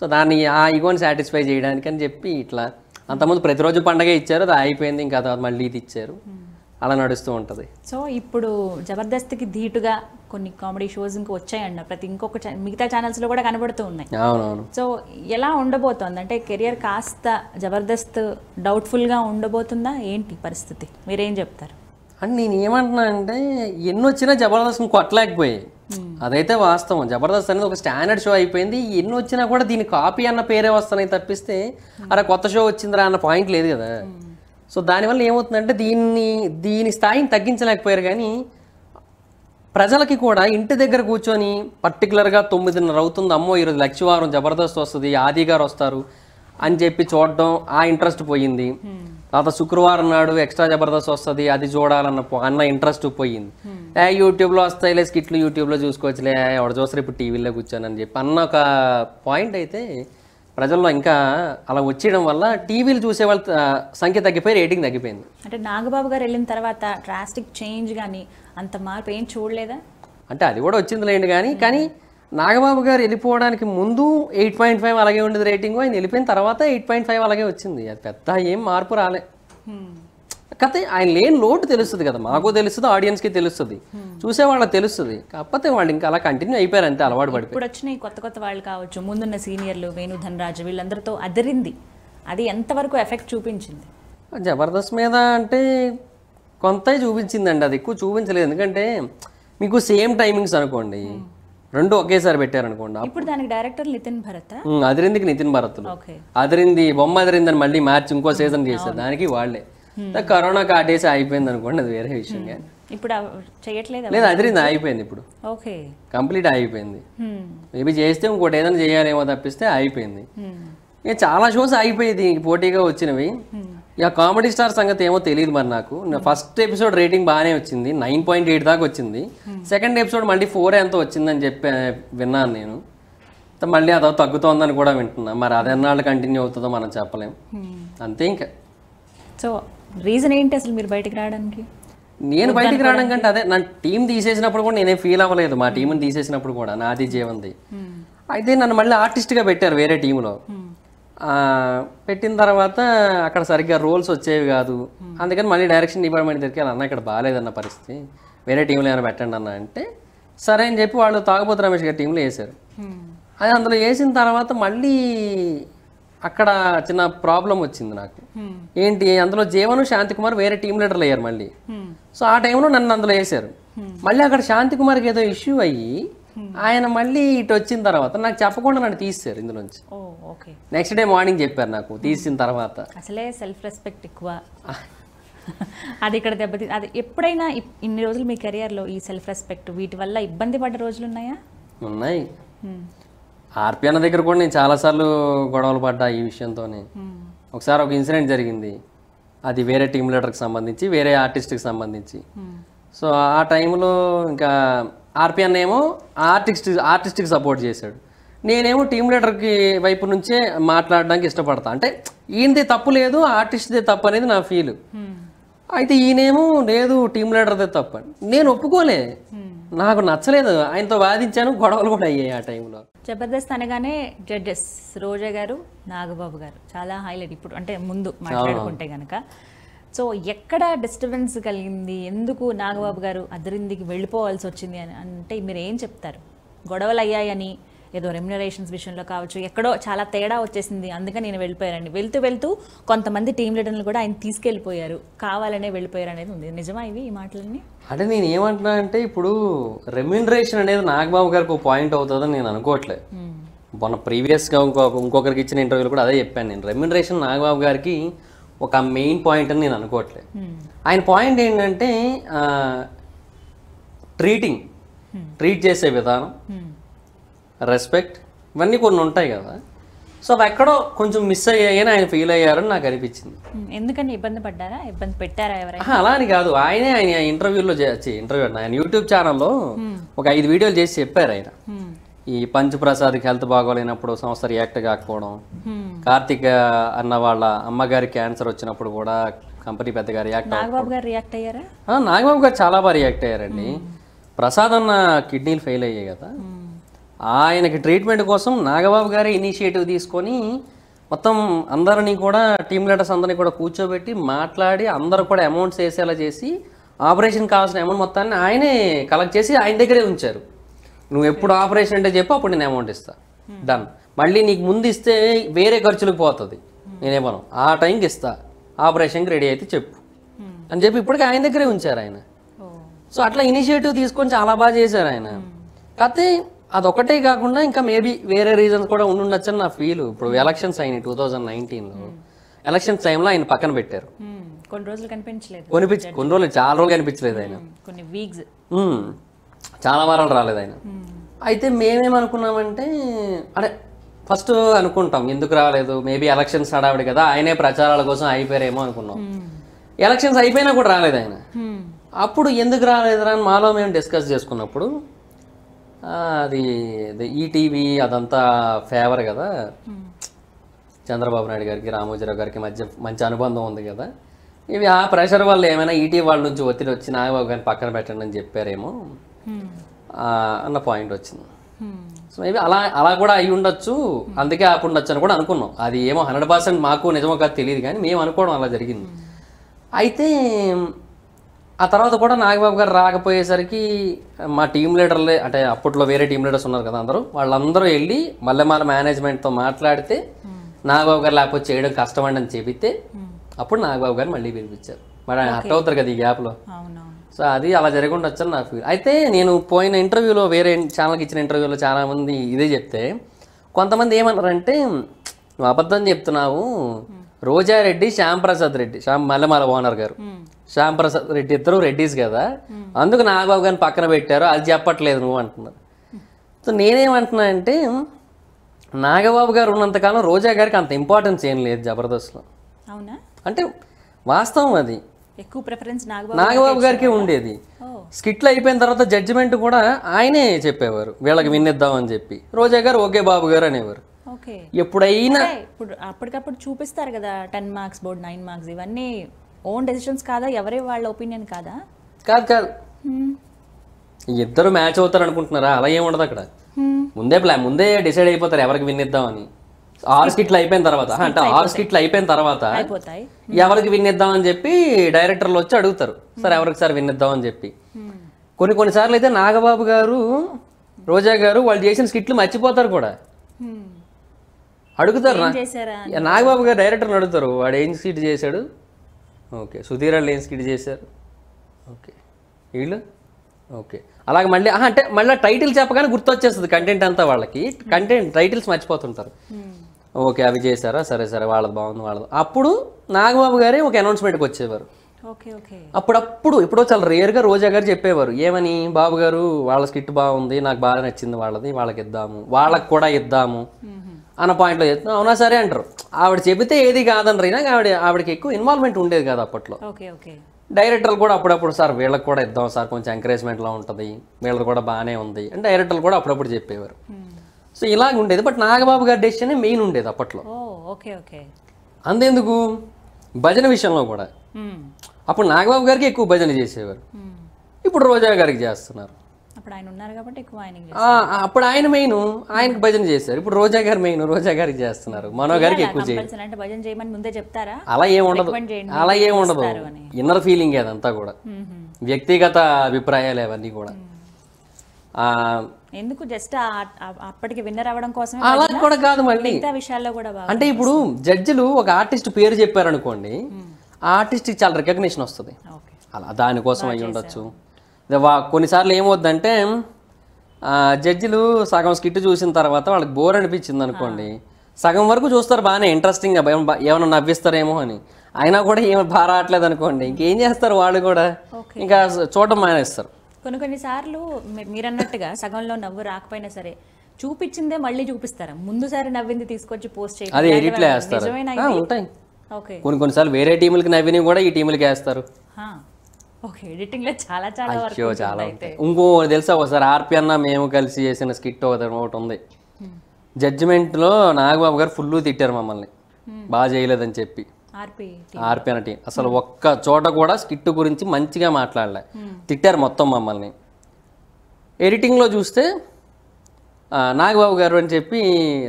సో దాన్ని ఆ ఈగోని సాటిస్ఫై చేయడానికి అని చెప్పి ఇట్లా అంతకుముందు ప్రతిరోజు పండగ ఇచ్చారు అది అయిపోయింది ఇంకా తర్వాత మళ్ళీ ఇది ఇచ్చారు అలా నడుస్తూ ఉంటుంది సో ఇప్పుడు జబర్దస్త్కి ధీటుగా కొన్ని కామెడీ షోస్ ఇంకా వచ్చాయన్న ప్రతి ఇంకొక మిగతా లో కూడా కనబడుతూ ఉన్నాయి అవునవును సో ఎలా ఉండబోతోంది అంటే కెరియర్ కాస్త జబర్దస్త్ గా ఉండబోతుందా ఏంటి పరిస్థితి మీరేం చెప్తారు అండ్ నేను ఏమంటున్నా అంటే ఎన్ని వచ్చినా జబర్దస్త్ కొట్టలేకపోయాయి hmm. అదైతే వాస్తవం జబర్దస్త్ అనేది ఒక స్టాండర్డ్ షో అయిపోయింది ఎన్ని వచ్చినా కూడా దీని కాపీ అన్న పేరే వస్తున్నాయి తప్పిస్తే hmm. అరే కొత్త షో వచ్చిందిరా అన్న పాయింట్ లేదు కదా hmm. సో దానివల్ల ఏమవుతుందంటే దీన్ని దీని స్థాయిని తగ్గించలేకపోయారు కానీ ప్రజలకి కూడా ఇంటి దగ్గర కూర్చొని పర్టికులర్గా తొమ్మిదిన్నర అవుతుంది అమ్మో ఈరోజు లక్షవారం జబర్దస్త్ వస్తుంది ఆది గారు వస్తారు అని చెప్పి చూడడం ఆ ఇంట్రెస్ట్ పోయింది తర్వాత శుక్రవారం నాడు ఎక్స్ట్రా జబర్దస్త్ వస్తుంది అది చూడాలన్న అన్న ఇంట్రెస్ట్ పోయింది ఏ యూట్యూబ్లో వస్తాయిలే స్కిట్లు యూట్యూబ్లో చూసుకోవచ్చులే ఎవడ చూస్తారు ఇప్పుడు టీవీలో కూర్చొని అని చెప్పి అన్న ఒక పాయింట్ అయితే ప్రజల్లో ఇంకా అలా వచ్చేయడం వల్ల టీవీలు చూసే వాళ్ళ సంఖ్య తగ్గిపోయి రేటింగ్ తగ్గిపోయింది అంటే నాగబాబు గారు వెళ్ళిన తర్వాత డ్రాస్టిక్ చేంజ్ కానీ అంత మార్పు ఏం చూడలేదా అంటే అది కూడా వచ్చింది లేండి కానీ కానీ నాగబాబు గారు వెళ్ళిపోవడానికి ముందు ఎయిట్ పాయింట్ ఫైవ్ అలాగే ఉండేది రేటింగ్ ఆయన వెళ్ళిపోయిన తర్వాత ఎయిట్ పాయింట్ ఫైవ్ అలాగే వచ్చింది అది పెద్ద ఏం మార్పు రాలే కథ ఆయన లేని లోటు తెలుస్తుంది కదా మాకు తెలుస్తుంది ఆడియన్స్కి తెలుస్తుంది చూసే వాళ్ళకి తెలుస్తుంది కాకపోతే వాళ్ళు ఇంకా అలా కంటిన్యూ అయిపోయారు అంతే అలవాటు పడి ఇప్పుడు వచ్చినాయి కొత్త కొత్త వాళ్ళు కావచ్చు ముందున్న సీనియర్లు వేణు ధనరాజు వీళ్ళందరితో అదిరింది అది ఎంతవరకు ఎఫెక్ట్ చూపించింది జబర్దస్త్ మీద అంటే కొంత చూపించిందండి అది ఎక్కువ చూపించలేదు ఎందుకంటే మీకు సేమ్ టైమింగ్స్ అనుకోండి రెండు ఒకేసారి పెట్టారనుకోండి ఇప్పుడు దానికి డైరెక్టర్ నితిన్ భరత్ అదిరిందికి నితిన్ భరత్ అదిరింది బొమ్మ అదిరిందని మళ్ళీ మ్యాచ్ ఇంకో సీజన్ చేసేది దానికి వాళ్ళే కరోనా కాటేసి ఆగిపోయింది అనుకోండి అది వేరే విషయం కానీ ఇప్పుడు చేయట్లేదు లేదు అదిరింది ఆగిపోయింది ఇప్పుడు ఓకే కంప్లీట్ ఆగిపోయింది మేబీ చేస్తే ఇంకోటి ఏదైనా చేయాలేమో తప్పిస్తే ఆగిపోయింది ఇక చాలా షోస్ ఆగిపోయేది పోటీగా వచ్చినవి ఇక కామెడీ స్టార్ సంగతి ఏమో తెలియదు మరి నాకు ఫస్ట్ ఎపిసోడ్ రేటింగ్ బాగానే వచ్చింది నైన్ పాయింట్ ఎయిట్ దాకా వచ్చింది సెకండ్ ఎపిసోడ్ మళ్ళీ ఫోర్ ఎంత వచ్చిందని చెప్పి విన్నాను నేను మళ్ళీ అదో తగ్గుతోందని కూడా వింటున్నా మరి అదే నాళ్ళు కంటిన్యూ అవుతుందో మనం చెప్పలేం అంతే ఇంకా సో రీజన్ ఏంటి అసలు మీరు బయటికి రావడానికి నేను బయటికి రావడం కంటే అదే నా టీం తీసేసినప్పుడు కూడా నేనే ఫీల్ అవ్వలేదు మా టీంని తీసేసినప్పుడు కూడా నాది జీవంది hmm. అయితే నన్ను మళ్ళీ ఆర్టిస్ట్గా పెట్టారు వేరే టీంలో hmm. పెట్టిన తర్వాత అక్కడ సరిగ్గా రోల్స్ వచ్చేవి కాదు hmm. అందుకని మళ్ళీ డైరెక్షన్ డిపార్ట్మెంట్ దగ్గరికి అన్న ఇక్కడ బాగాలేదన్న పరిస్థితి వేరే టీంలో ఏమైనా పెట్టండి అన్న అంటే సరే అని చెప్పి వాళ్ళు తాగబోతు రమేష్ గారి టీంలో వేశారు అది అందులో వేసిన తర్వాత మళ్ళీ అక్కడ చిన్న ప్రాబ్లం వచ్చింది నాకు ఏంటి అందులో జీవను శాంతి కుమార్ వేరే టీం లీడర్లు అయ్యారు మళ్ళీ సో ఆ టైంలో నన్ను అందులో వేశారు మళ్ళీ అక్కడ శాంతి కుమార్కి ఏదో ఇష్యూ అయ్యి ఆయన మళ్ళీ ఇటు వచ్చిన తర్వాత నాకు చెప్పకుండా నన్ను తీసారు ఇందులోంచి నెక్స్ట్ డే మార్నింగ్ చెప్పారు నాకు తీసిన తర్వాత అసలే సెల్ఫ్ రెస్పెక్ట్ ఎక్కువ అది ఇక్కడ దెబ్బతి అది ఎప్పుడైనా ఇన్ని రోజులు మీ కెరియర్లో ఈ సెల్ఫ్ రెస్పెక్ట్ వీటి వల్ల ఇబ్బంది పడ్డ రోజులు ఉన్నాయా ఉన్నాయి ఆర్పి అన్న దగ్గర కూడా నేను చాలాసార్లు గొడవలు పడ్డా ఈ విషయంతోనే hmm. ఒకసారి ఒక ఇన్సిడెంట్ జరిగింది అది వేరే టీమ్ లీడర్కి సంబంధించి వేరే ఆర్టిస్ట్కి సంబంధించి hmm. సో ఆ టైంలో ఇంకా ఆర్పి అన్న ఏమో ఆర్టిస్ట్ ఆర్టిస్ట్కి సపోర్ట్ చేశాడు నేనేమో టీమ్ లీడర్కి వైపు నుంచే మాట్లాడడానికి ఇష్టపడతా అంటే ఈయనది తప్పు లేదు ఆర్టిస్ట్దే తప్పు అనేది నా ఫీల్ hmm. అయితే ఈయనేమో లేదు టీమ్ లీడర్దే తప్పు నేను ఒప్పుకోలే నాకు నచ్చలేదు ఆయనతో వాదించాను గొడవలు కూడా అయ్యాయి ఆ టైంలో జబర్దస్త్ అనగానే జడ్జెస్ రోజా గారు నాగబాబు గారు చాలా హైలైట్ ఇప్పుడు అంటే ముందు మాట్లాడుకుంటే గనక సో ఎక్కడ డిస్టర్బెన్స్ కలిగింది ఎందుకు నాగబాబు గారు అద్దరిందికి వెళ్ళిపోవాల్సి వచ్చింది అని అంటే మీరు ఏం చెప్తారు గొడవలు అయ్యాయని ఏదో రెమ్యునరేషన్స్ విషయంలో కావచ్చు ఎక్కడో చాలా తేడా వచ్చేసింది అందుకని నేను వెళ్ళిపోయారండి వెళ్తూ వెళ్తూ కొంతమంది టీం లీడర్లు కూడా ఆయన తీసుకెళ్ళిపోయారు కావాలనే వెళ్ళిపోయారు అనేది ఉంది నిజమా ఇవి ఈ మాటలన్నీ అంటే నేను ఏమంటున్నా అంటే ఇప్పుడు రెమ్యునరేషన్ అనేది నాగబాబు గారికి ఒక పాయింట్ అవుతుందని నేను అనుకోవట్లేదు hmm. మొన్న ప్రీవియస్గా ఇంకో ఇంకొకరికి ఇచ్చిన ఇంటర్వ్యూలు కూడా అదే చెప్పాను నేను రెమ్యునరేషన్ నాగబాబు గారికి ఒక మెయిన్ పాయింట్ అని నేను అనుకోవట్లేదు hmm. ఆయన పాయింట్ ఏంటంటే ట్రీటింగ్ ట్రీట్ hmm. చేసే విధానం రెస్పెక్ట్ ఇవన్నీ కొన్ని ఉంటాయి కదా సో అవి ఎక్కడో కొంచెం మిస్ అయ్యాయని ఆయన ఫీల్ అయ్యారని నాకు అనిపించింది ఎందుకంటే ఇబ్బంది పడ్డారా ఇబ్బంది పెట్టారా ఎవరైనా అలా అని కాదు ఆయనే ఆయన ఇంటర్వ్యూలో ఇంటర్వ్యూ ఆయన యూట్యూబ్ ఛానల్లో ఒక ఐదు వీడియోలు చేసి చెప్పారు ఆయన ఈ పంచప్రసాద్కి హెల్త్ బాగోలేనప్పుడు సంస్థ రియాక్ట్ కాకపోవడం కార్తిక్ అన్న వాళ్ళ అమ్మగారి క్యాన్సర్ వచ్చినప్పుడు కూడా కంపెనీ పెద్దగా రియాక్ట్ గారు రియాక్ట్ అయ్యారా నాగబాబు గారు చాలా బాగా రియాక్ట్ అయ్యారండి ప్రసాద్ అన్న కిడ్నీలు ఫెయిల్ అయ్యాయి కదా ఆయనకి ట్రీట్మెంట్ కోసం నాగబాబు గారే ఇనిషియేటివ్ తీసుకొని మొత్తం అందరినీ కూడా టీమ్ లీడర్స్ అందరినీ కూడా కూర్చోబెట్టి మాట్లాడి అందరూ కూడా అమౌంట్స్ వేసేలా చేసి ఆపరేషన్ కావాల్సిన అమౌంట్ మొత్తాన్ని ఆయనే కలెక్ట్ చేసి ఆయన దగ్గరే ఉంచారు నువ్వు ఎప్పుడు ఆపరేషన్ అంటే చెప్పు అప్పుడు నేను అమౌంట్ ఇస్తాను డన్ మళ్ళీ నీకు ముందు ఇస్తే వేరే ఖర్చులకు పోతుంది hmm. నేనేమను ఆ టైంకి ఇస్తా ఆపరేషన్కి రెడీ అయితే చెప్పు hmm. అని చెప్పి ఇప్పటికీ ఆయన దగ్గరే ఉంచారు ఆయన సో అట్లా ఇనిషియేటివ్ తీసుకొని చాలా బాగా చేశారు ఆయన hmm. కాకపోతే అదొకటే కాకుండా ఇంకా మేబీ వేరే రీజన్స్ కూడా ఉండుండొచ్చని నా ఫీల్ ఇప్పుడు hmm. ఎలక్షన్స్ అయినాయి టూ థౌజండ్ నైన్టీన్లో hmm. ఎలక్షన్స్ టైంలో ఆయన పక్కన పెట్టారు hmm. కొన్ని రోజులు కనిపించలేదు కొన్ని రోజులు చాలా రోజులు కనిపించలేదు ఆయన కొన్ని వీక్స్ చాలా వారాలు రాలేదు ఆయన అయితే మేమేమనుకున్నామంటే అంటే ఫస్ట్ అనుకుంటాం ఎందుకు రాలేదు మేబీ ఎలక్షన్స్ హడావిడి కదా ఆయనే ప్రచారాల కోసం అయిపోయారేమో అనుకున్నాం ఎలక్షన్స్ అయిపోయినా కూడా రాలేదు ఆయన అప్పుడు ఎందుకు రాలేదు అని మాలో మేము డిస్కస్ చేసుకున్నప్పుడు అది ఈటీవీ e అదంతా ఫేవర్ కదా చంద్రబాబు నాయుడు గారికి రామోజీరావు గారికి మధ్య మంచి అనుబంధం ఉంది కదా ఇవి ఆ ప్రెషర్ వల్ల ఏమైనా ఈటీవీ e వాళ్ళ నుంచి ఒత్తిడి వచ్చి నాగబాబు గారిని పక్కన పెట్టండి అని చెప్పారేమో అన్న పాయింట్ వచ్చింది సో hmm. మేబీ అలా అలా కూడా అయి ఉండొచ్చు అందుకే ఉండొచ్చు అని కూడా అనుకున్నాం అది ఏమో హండ్రెడ్ పర్సెంట్ మాకు నిజమో కాదు తెలియదు కానీ మేము అనుకోవడం అలా జరిగింది hmm. అయితే ఆ తర్వాత కూడా నాగబాబు గారు రాకపోయేసరికి మా టీం లీడర్లే అంటే అప్పట్లో వేరే టీం లీడర్స్ ఉన్నారు కదా అందరూ వాళ్ళందరూ వెళ్ళి మల్లెమాల మేనేజ్మెంట్తో మాట్లాడితే నాగబాబు గారు లేకపోతే చేయడం కష్టం అండి అని చెబితే అప్పుడు నాగబాబు గారు మళ్ళీ పిలిపించారు మరి ఆయన హట్ అవుతారు కదా ఈ గ్యాప్లో సో అది అలా జరగకుండా వచ్చాను నాకు అయితే నేను పోయిన ఇంటర్వ్యూలో వేరే ఛానల్కి ఇచ్చిన ఇంటర్వ్యూలో చాలామంది ఇదే చెప్తే కొంతమంది ఏమన్నారంటే నువ్వు అబద్ధం చెప్తున్నావు రోజారెడ్డి శ్యాంప్రసాద్ రెడ్డి శ్యామ్ మల్లెమాల ఓనర్ గారు ప్రసాద్ రెడ్డి ఇద్దరు రెడ్డీస్ కదా అందుకు నాగబాబు గారిని పక్కన పెట్టారు అది చెప్పట్లేదు నువ్వు అంటున్నారు సో నేనేమంటున్నా అంటే నాగబాబు గారు ఉన్నంతకాలం రోజా గారికి అంత ఇంపార్టెన్స్ ఏం లేదు జబర్దస్త్లో అవునా అంటే వాస్తవం అది ఎక్కువ ప్రిఫరెన్స్ నాగబాబు గారికి ఉండేది స్కిట్లు అయిపోయిన తర్వాత జడ్జిమెంట్ కూడా ఆయనే చెప్పేవారు వీళ్ళకి అని చెప్పి రోజా గారు ఓకే బాబు గారు అనేవారు ఎప్పుడైనా ఇప్పుడు అప్పటికప్పుడు చూపిస్తారు కదా ten marks board nine marks ఇవన్నీ ఓన్ డెసిషన్స్ కాదా ఎవరి వాళ్ళ ఒపీనియన్ కాదా కాదు కాదు ఇద్దరు మ్యాచ్ అవుతారు అనుకుంటున్నారా అలా ఏమి ఉండదు అక్కడ ముందే ప్లాన్ ముందే డిసైడ్ అయిపోతారు ఎవరికి విన్ ఇద్దామని ఆరు స్కిట్లు అయిపోయిన తర్వాత అంటే ఆరు స్కిట్లు అయిపోయిన తర్వాత ఎవరికి విన్ ఇద్దామని చెప్పి డైరెక్టర్లు వచ్చి అడుగుతారు సార్ ఎవరికి సార్ విన్ ఇద్దామని చెప్పి కొన్ని కొన్నిసార్లు అయితే నాగబాబు గారు రోజా గారు వాళ్ళు చేసిన స్కిట్లు మర్చిపోతారు కూడా అడుగుతారు నాగబాబు గారు డైరెక్టర్ని అడుగుతారు వాడు ఏం స్కిట్ చేశాడు ఓకే సుధీర లేన్స్ కిడ్ చేశారు ఓకే వీళ్ళు ఓకే అలాగే మళ్ళీ అంటే మళ్ళీ టైటిల్ చెప్పగానే గుర్తొచ్చేస్తుంది కంటెంట్ అంతా వాళ్ళకి కంటెంట్ టైటిల్స్ మర్చిపోతుంటారు hmm. ఓకే అవి చేశారా సరే సరే వాళ్ళది బాగుంది వాళ్ళది అప్పుడు నాగబాబు గారే ఒక అనౌన్స్మెంట్కి వచ్చేవారు అప్పుడప్పుడు ఇప్పుడు చాలా రేర్గా రోజా గారు చెప్పేవారు ఏమని బాబు గారు వాళ్ళ స్కిట్ బాగుంది నాకు బాగా నచ్చింది వాళ్ళది వాళ్ళకి ఇద్దాము వాళ్ళకి కూడా ఇద్దాము అన్న పాయింట్లో చెప్తున్నా అవునా సరే అంటారు ఆవిడ చెబితే ఏది కాదని అయినా ఆవిడ ఆవిడకి ఎక్కువ ఇన్వాల్వ్మెంట్ ఉండేది కాదు అప్పట్లో డైరెక్టర్లు కూడా అప్పుడప్పుడు సార్ వీళ్ళకి కూడా ఇద్దాం సార్ కొంచెం ఎంకరేజ్మెంట్లో ఉంటుంది వీళ్ళది కూడా బాగానే ఉంది అంటే డైరెక్టర్లు కూడా అప్పుడప్పుడు చెప్పేవారు hmm. సో ఇలాగ ఉండేది బట్ నాగబాబు గారి డెసిషన్ మెయిన్ ఉండేది అప్పట్లో అందేందుకు భజన విషయంలో కూడా hmm. అప్పుడు నాగబాబు గారికి ఎక్కువ భజన చేసేవారు hmm. ఇప్పుడు రోజా గారికి చేస్తున్నారు అప్పుడు ఆయన ఉన్నారు కాబట్టి ఎక్కువ ఆయన అప్పుడు ఆయన మెయిన్ ఆయనకి భజన చేశారు ఇప్పుడు రోజా గారు మెయిన్ రోజా గారికి చేస్తున్నారు మనో గారికి ఎక్కువ చేయాలి అంటే భజన చేయమని ముందే చెప్తారా అలా ఏం ఉండదు అలా ఏం ఉండదు ఇన్నర్ ఫీలింగ్ అదంతా కూడా వ్యక్తిగత అభిప్రాయాలు అవన్నీ కూడా ఎందుకు జస్ట్ అప్పటికి విన్నర్ అవ్వడం కోసం అలా కూడా కాదు మళ్ళీ విషయాల్లో కూడా అంటే ఇప్పుడు జడ్జిలు ఒక ఆర్టిస్ట్ పేరు చెప్పారనుకోండి ఆ ఆర్టిస్ట్కి చాలా రికగ్నిషన్ వస్తుంది అలా దానికోసం అయి ఉండొచ్చు కొన్నిసార్లు ఏమవుద్దంటే జడ్జిలు సగం స్కిట్ చూసిన తర్వాత వాళ్ళకి బోర్ అనిపించింది అనుకోండి సగం వరకు చూస్తారు బాగానే ఇంట్రెస్టింగ్గా ఏమైనా నవ్విస్తారేమో అని అయినా కూడా ఏమి బారాట్లేదు అనుకోండి ఇంకేం చేస్తారు వాళ్ళు కూడా ఇంకా చూడటం మానేస్తారు కొన్ని కొన్నిసార్లు మీరు అన్నట్టుగా సగంలో నవ్వు రాకపోయినా సరే చూపించిందే మళ్ళీ చూపిస్తారా ముందుసారి నవ్వింది తీసుకొచ్చి పోస్ట్ చేయాలి అది ఎడిట్లో వేస్తారు ఉంటాయి కొన్ని కొన్నిసార్లు వేరే టీములకి నవ్విని కూడా ఈ టీములకి వేస్తారు ఎడిటింగ్ లో చాలా చాలా చాలా ఇంకో తెలుసా ఒకసారి ఆర్పి అన్న మేము కలిసి చేసిన స్కిట్ ఒకటి ఉంది జడ్జిమెంట్ లో నాగబాబు గారు ఫుల్ తిట్టారు మమ్మల్ని బాగా చేయలేదని చెప్పి ఆర్పి అన్న టీం అసలు ఒక్క చోట కూడా స్కిట్ గురించి మంచిగా మాట్లాడలే తిట్టారు మొత్తం మమ్మల్ని ఎడిటింగ్లో చూస్తే నాగబాబు గారు అని చెప్పి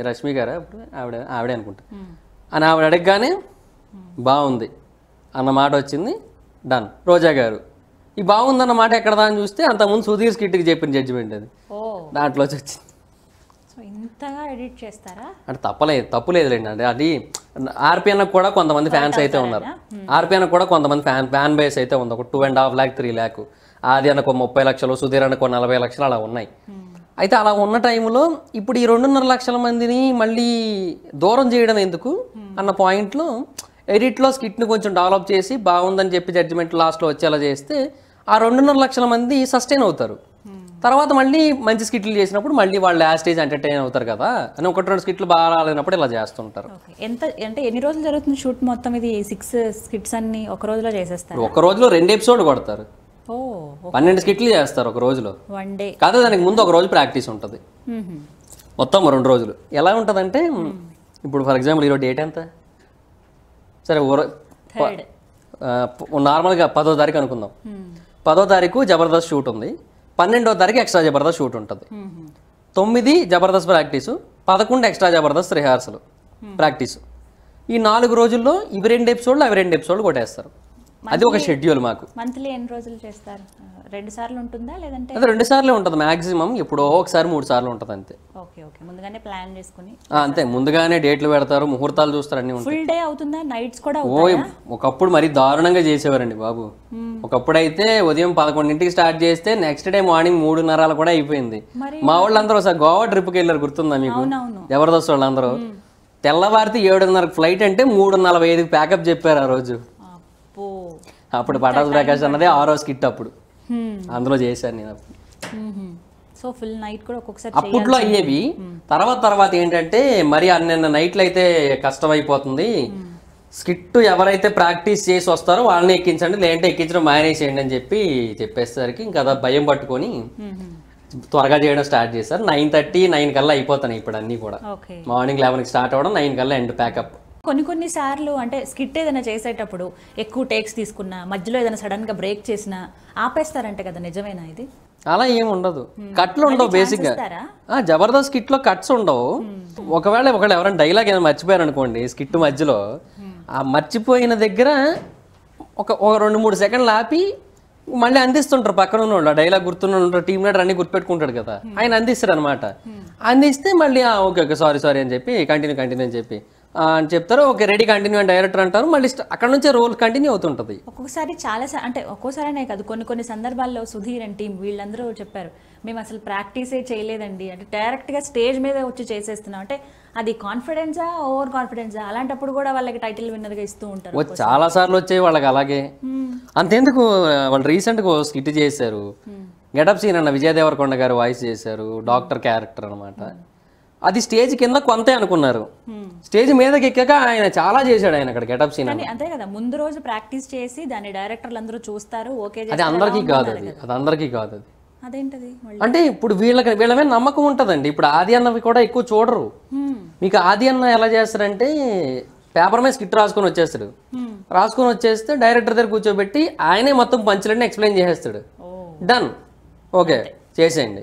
రష్మి గారు ఆవిడ ఆవిడే అనుకుంటా అని ఆవిడ అడగగానే బాగుంది అన్న మాట వచ్చింది డన్ రోజా గారు ఈ బాగుందన్న మాట ఎక్కడదా అని చూస్తే అంతకుముందు సుధీర్ స్కిట్కి చెప్పిన జడ్జిమెంట్ అది దాంట్లో వచ్చింది ఇంతగా ఎడిట్ చేస్తారా అంటే తప్పలేదు తప్పు లేదులేండి అంటే అది ఆర్పిఎన్ కూడా కొంతమంది ఫ్యాన్స్ అయితే ఉన్నారు ఆర్పిఎన్ కూడా కొంతమంది ఫ్యాన్ ఫ్యాన్ బేస్ అయితే ఉంది ఒక two and half lakh three lakh Aadi అనుకో ముప్పై లక్షలు సుధీర్ అనుకో నలభై లక్షలు అలా ఉన్నాయి అయితే అలా ఉన్న టైంలో ఇప్పుడు ఈ రెండున్నర లక్షల మందిని మళ్ళీ దూరం చేయడం ఎందుకు అన్న పాయింట్లో ఎడిట్లో స్కిట్ని కొంచెం డెవలప్ చేసి బాగుందని చెప్పి జడ్జిమెంట్ లాస్ట్లో వచ్చేలా చేస్తే ఆ రెండున్నర లక్షల మంది సస్టైన్ అవుతారు తర్వాత మళ్ళీ మంచి స్కిట్లు చేసినప్పుడు మళ్ళీ వాళ్ళు ఆ స్టేజ్ ఎంటర్టైన్ అవుతారు కదా అని ఒకటి రెండు స్కిట్లు బాగా రాలేనప్పుడు ఇలా చేస్తుంటారు ఎంత అంటే ఎన్ని రోజులు జరుగుతుంది షూట్ మొత్తం ఇది సిక్స్ స్కిట్స్ అన్ని ఒక రోజులో చేసేస్తారు ఒక రోజులో రెండు ఎపిసోడ్ కొడతారు పన్నెండు స్కిట్లు చేస్తారు ఒక రోజులో వన్ డే కాదు దానికి ముందు ఒక రోజు ప్రాక్టీస్ ఉంటుంది మొత్తం రెండు రోజులు ఎలా ఉంటుందంటే ఇప్పుడు ఫర్ ఎగ్జాంపుల్ ఈరోజు డేట్ ఎంత సరే నార్మల్గా పదో తారీఖు అనుకుందాం hmm. పదో తారీఖు జబర్దస్త్ షూట్ ఉంది పన్నెండో తారీఖు ఎక్స్ట్రా జబర్దస్త్ షూట్ ఉంటుంది hmm. తొమ్మిది జబర్దస్త్ ప్రాక్టీసు పదకొండు extra Jabardasth rehearsal hmm. Practice ఈ నాలుగు రోజుల్లో ఇవి రెండు ఎపిసోడ్లు అవి రెండు ఎపిసోడ్లు కొట్టేస్తారు అది ఒక షెడ్యూల్ మాకు మంత్లీ ఎన్ని రోజులు చేస్తారు రెండు సార్లు ఉంటుందా లేదంటే రెండు సార్లు ఉంటుంది మాక్సిమం ఎప్పుడో ఒకసారి మూడు సార్లు ఉంటుంది అంతే ఓకే ఓకే ముందుగానే ప్లాన్ చేసుకుని అంతే ముందుగానే డేట్లు పెడతారు ముహూర్తాలు చూస్తారు అన్ని ఫుల్ డే అవుతుందా నైట్స్ కూడా ఓ ఒకప్పుడు మరి దారుణంగా చేసేవారండి బాబు ఒకప్పుడు అయితే ఉదయం పదకొండింటికి స్టార్ట్ చేస్తే నెక్స్ట్ డే మార్నింగ్ మూడున్నరాలు కూడా అయిపోయింది మా వాళ్ళందరూ ఒకసారి గోవా ట్రిప్కి వెళ్ళారు గుర్తుందా మీకు జబర్దస్త్ వాళ్ళందరూ తెల్లవారితే ఏడున్నర ఫ్లైట్ అంటే మూడు నలభై ఐదు ప్యాకప్ చెప్పారు ఆ రోజు అప్పుడు పటాస్ ప్రకాష్ అన్నది ఆరో కిట్ అప్పుడు అందులో చేశాను నేను సో ఫుల్ నైట్ కూడా ఒక్కొక్కసారి అప్పట్లో అయ్యేవి తర్వాత తర్వాత ఏంటంటే మరి అన్న నైట్లు అయితే కష్టమైపోతుంది స్క్రిప్ట్ ఎవరైతే ప్రాక్టీస్ చేసి వస్తారో వాళ్ళని ఎక్కించండి లేదంటే ఎక్కించడం మానేసేయండి అని చెప్పి చెప్పేసరికి ఇంకా భయం పట్టుకొని త్వరగా చేయడం స్టార్ట్ చేశారు నైన్ థర్టీ నైన్ కల్లా అయిపోతాను ఇప్పుడు అన్నీ కూడా మార్నింగ్ లెవెన్కి స్టార్ట్ అవ్వడం నైన్ కల్లా ఎండ్ ప్యాకప్ కొన్ని కొన్ని సార్లు అంటే స్కిట్ ఏదైనా చేసేటప్పుడు ఎక్కువ టేక్స్ తీసుకున్నా మధ్యలో ఏదైనా సడన్ గా బ్రేక్ చేసినా ఆపేస్తారంటే కదా నిజమేనా ఇది అలా ఏం ఉండదు hmm. కట్లు ఉండవు బేసిక్ గా జబర్దస్త్ స్కిట్ లో కట్స్ ఉండవు hmm. ఒకవేళ ఒకళ్ళు ఎవరైనా డైలాగ్ ఏమైనా మర్చిపోయారు అనుకోండి స్కిట్ మధ్యలో hmm. ఆ మర్చిపోయిన దగ్గర ఒక ఒక రెండు మూడు సెకండ్లు ఆపి మళ్ళీ అందిస్తుంటారు పక్కన ఉన్నవాళ్ళు ఆ డైలాగ్ గుర్తున్న టీమ్ లీడర్ అన్ని గుర్తుపెట్టుకుంటాడు కదా ఆయన అందిస్తారు అనమాట అందిస్తే మళ్ళీ ఓకే ఓకే సారీ సారీ అని చెప్పి కంటిన్యూ కంటిన్యూ అని చెప్పి అని చెప్తారు okay ready continue and director అంటారు మళ్ళీ అక్కడ నుంచే రోల్ కంటిన్యూ అవుతుంటుంది ఒక్కొక్కసారి చాలా అంటే అనే కాదు కొన్ని కొన్ని సందర్భాల్లో సుధీర్ అండ్ టీమ్ వీళ్ళందరూ చెప్పారు మేము అసలు ప్రాక్టీసే చేయలేదండి అంటే డైరెక్ట్గా స్టేజ్ మీద వచ్చి చేసేస్తున్నాం అంటే అది కాన్ఫిడెన్సా ఓవర్ కాన్ఫిడెన్సా అలాంటప్పుడు కూడా వాళ్ళకి టైటిల్ విన్నదిగా ఇస్తూ ఉంటారు చాలా సార్లు వచ్చాయి వాళ్ళకి అలాగే అంతేందుకు వాళ్ళు రీసెంట్గా స్కిట్ చేశారు గెటప్ సీన్ అన్న విజయ దేవరకొండ గారు వాయిస్ చేశారు డాక్టర్ క్యారెక్టర్ అనమాట అది స్టేజ్ కింద కొంతే అనుకున్నారు స్టేజ్ మీదకి ఎక్కాక ఆయన చాలా చేశాడు ఆయన అక్కడ గెటప్ సీన్ అంతే కదా ముందు రోజు ప్రాక్టీస్ చేసి దాన్ని డైరెక్టర్లు అందరూ చూస్తారు ఓకే అది అందరికీ కాదు అది అది అందరికీ కాదు అది అదేంటది అంటే ఇప్పుడు వీళ్ళకి వీళ్ళ మీద నమ్మకం ఉంటదండి ఇప్పుడు ఆది అన్నవి కూడా ఎక్కువ చూడరు మీకు ఆది అన్న ఎలా చేస్తారంటే పేపర్ మీద స్కిట్ రాసుకొని వచ్చేస్తాడు రాసుకొని వచ్చేస్తే డైరెక్టర్ దగ్గర కూర్చోబెట్టి ఆయనే మొత్తం పంచులన్నీ ఎక్స్ప్లెయిన్ చేసేస్తాడు డన్ ఓకే చేసేయండి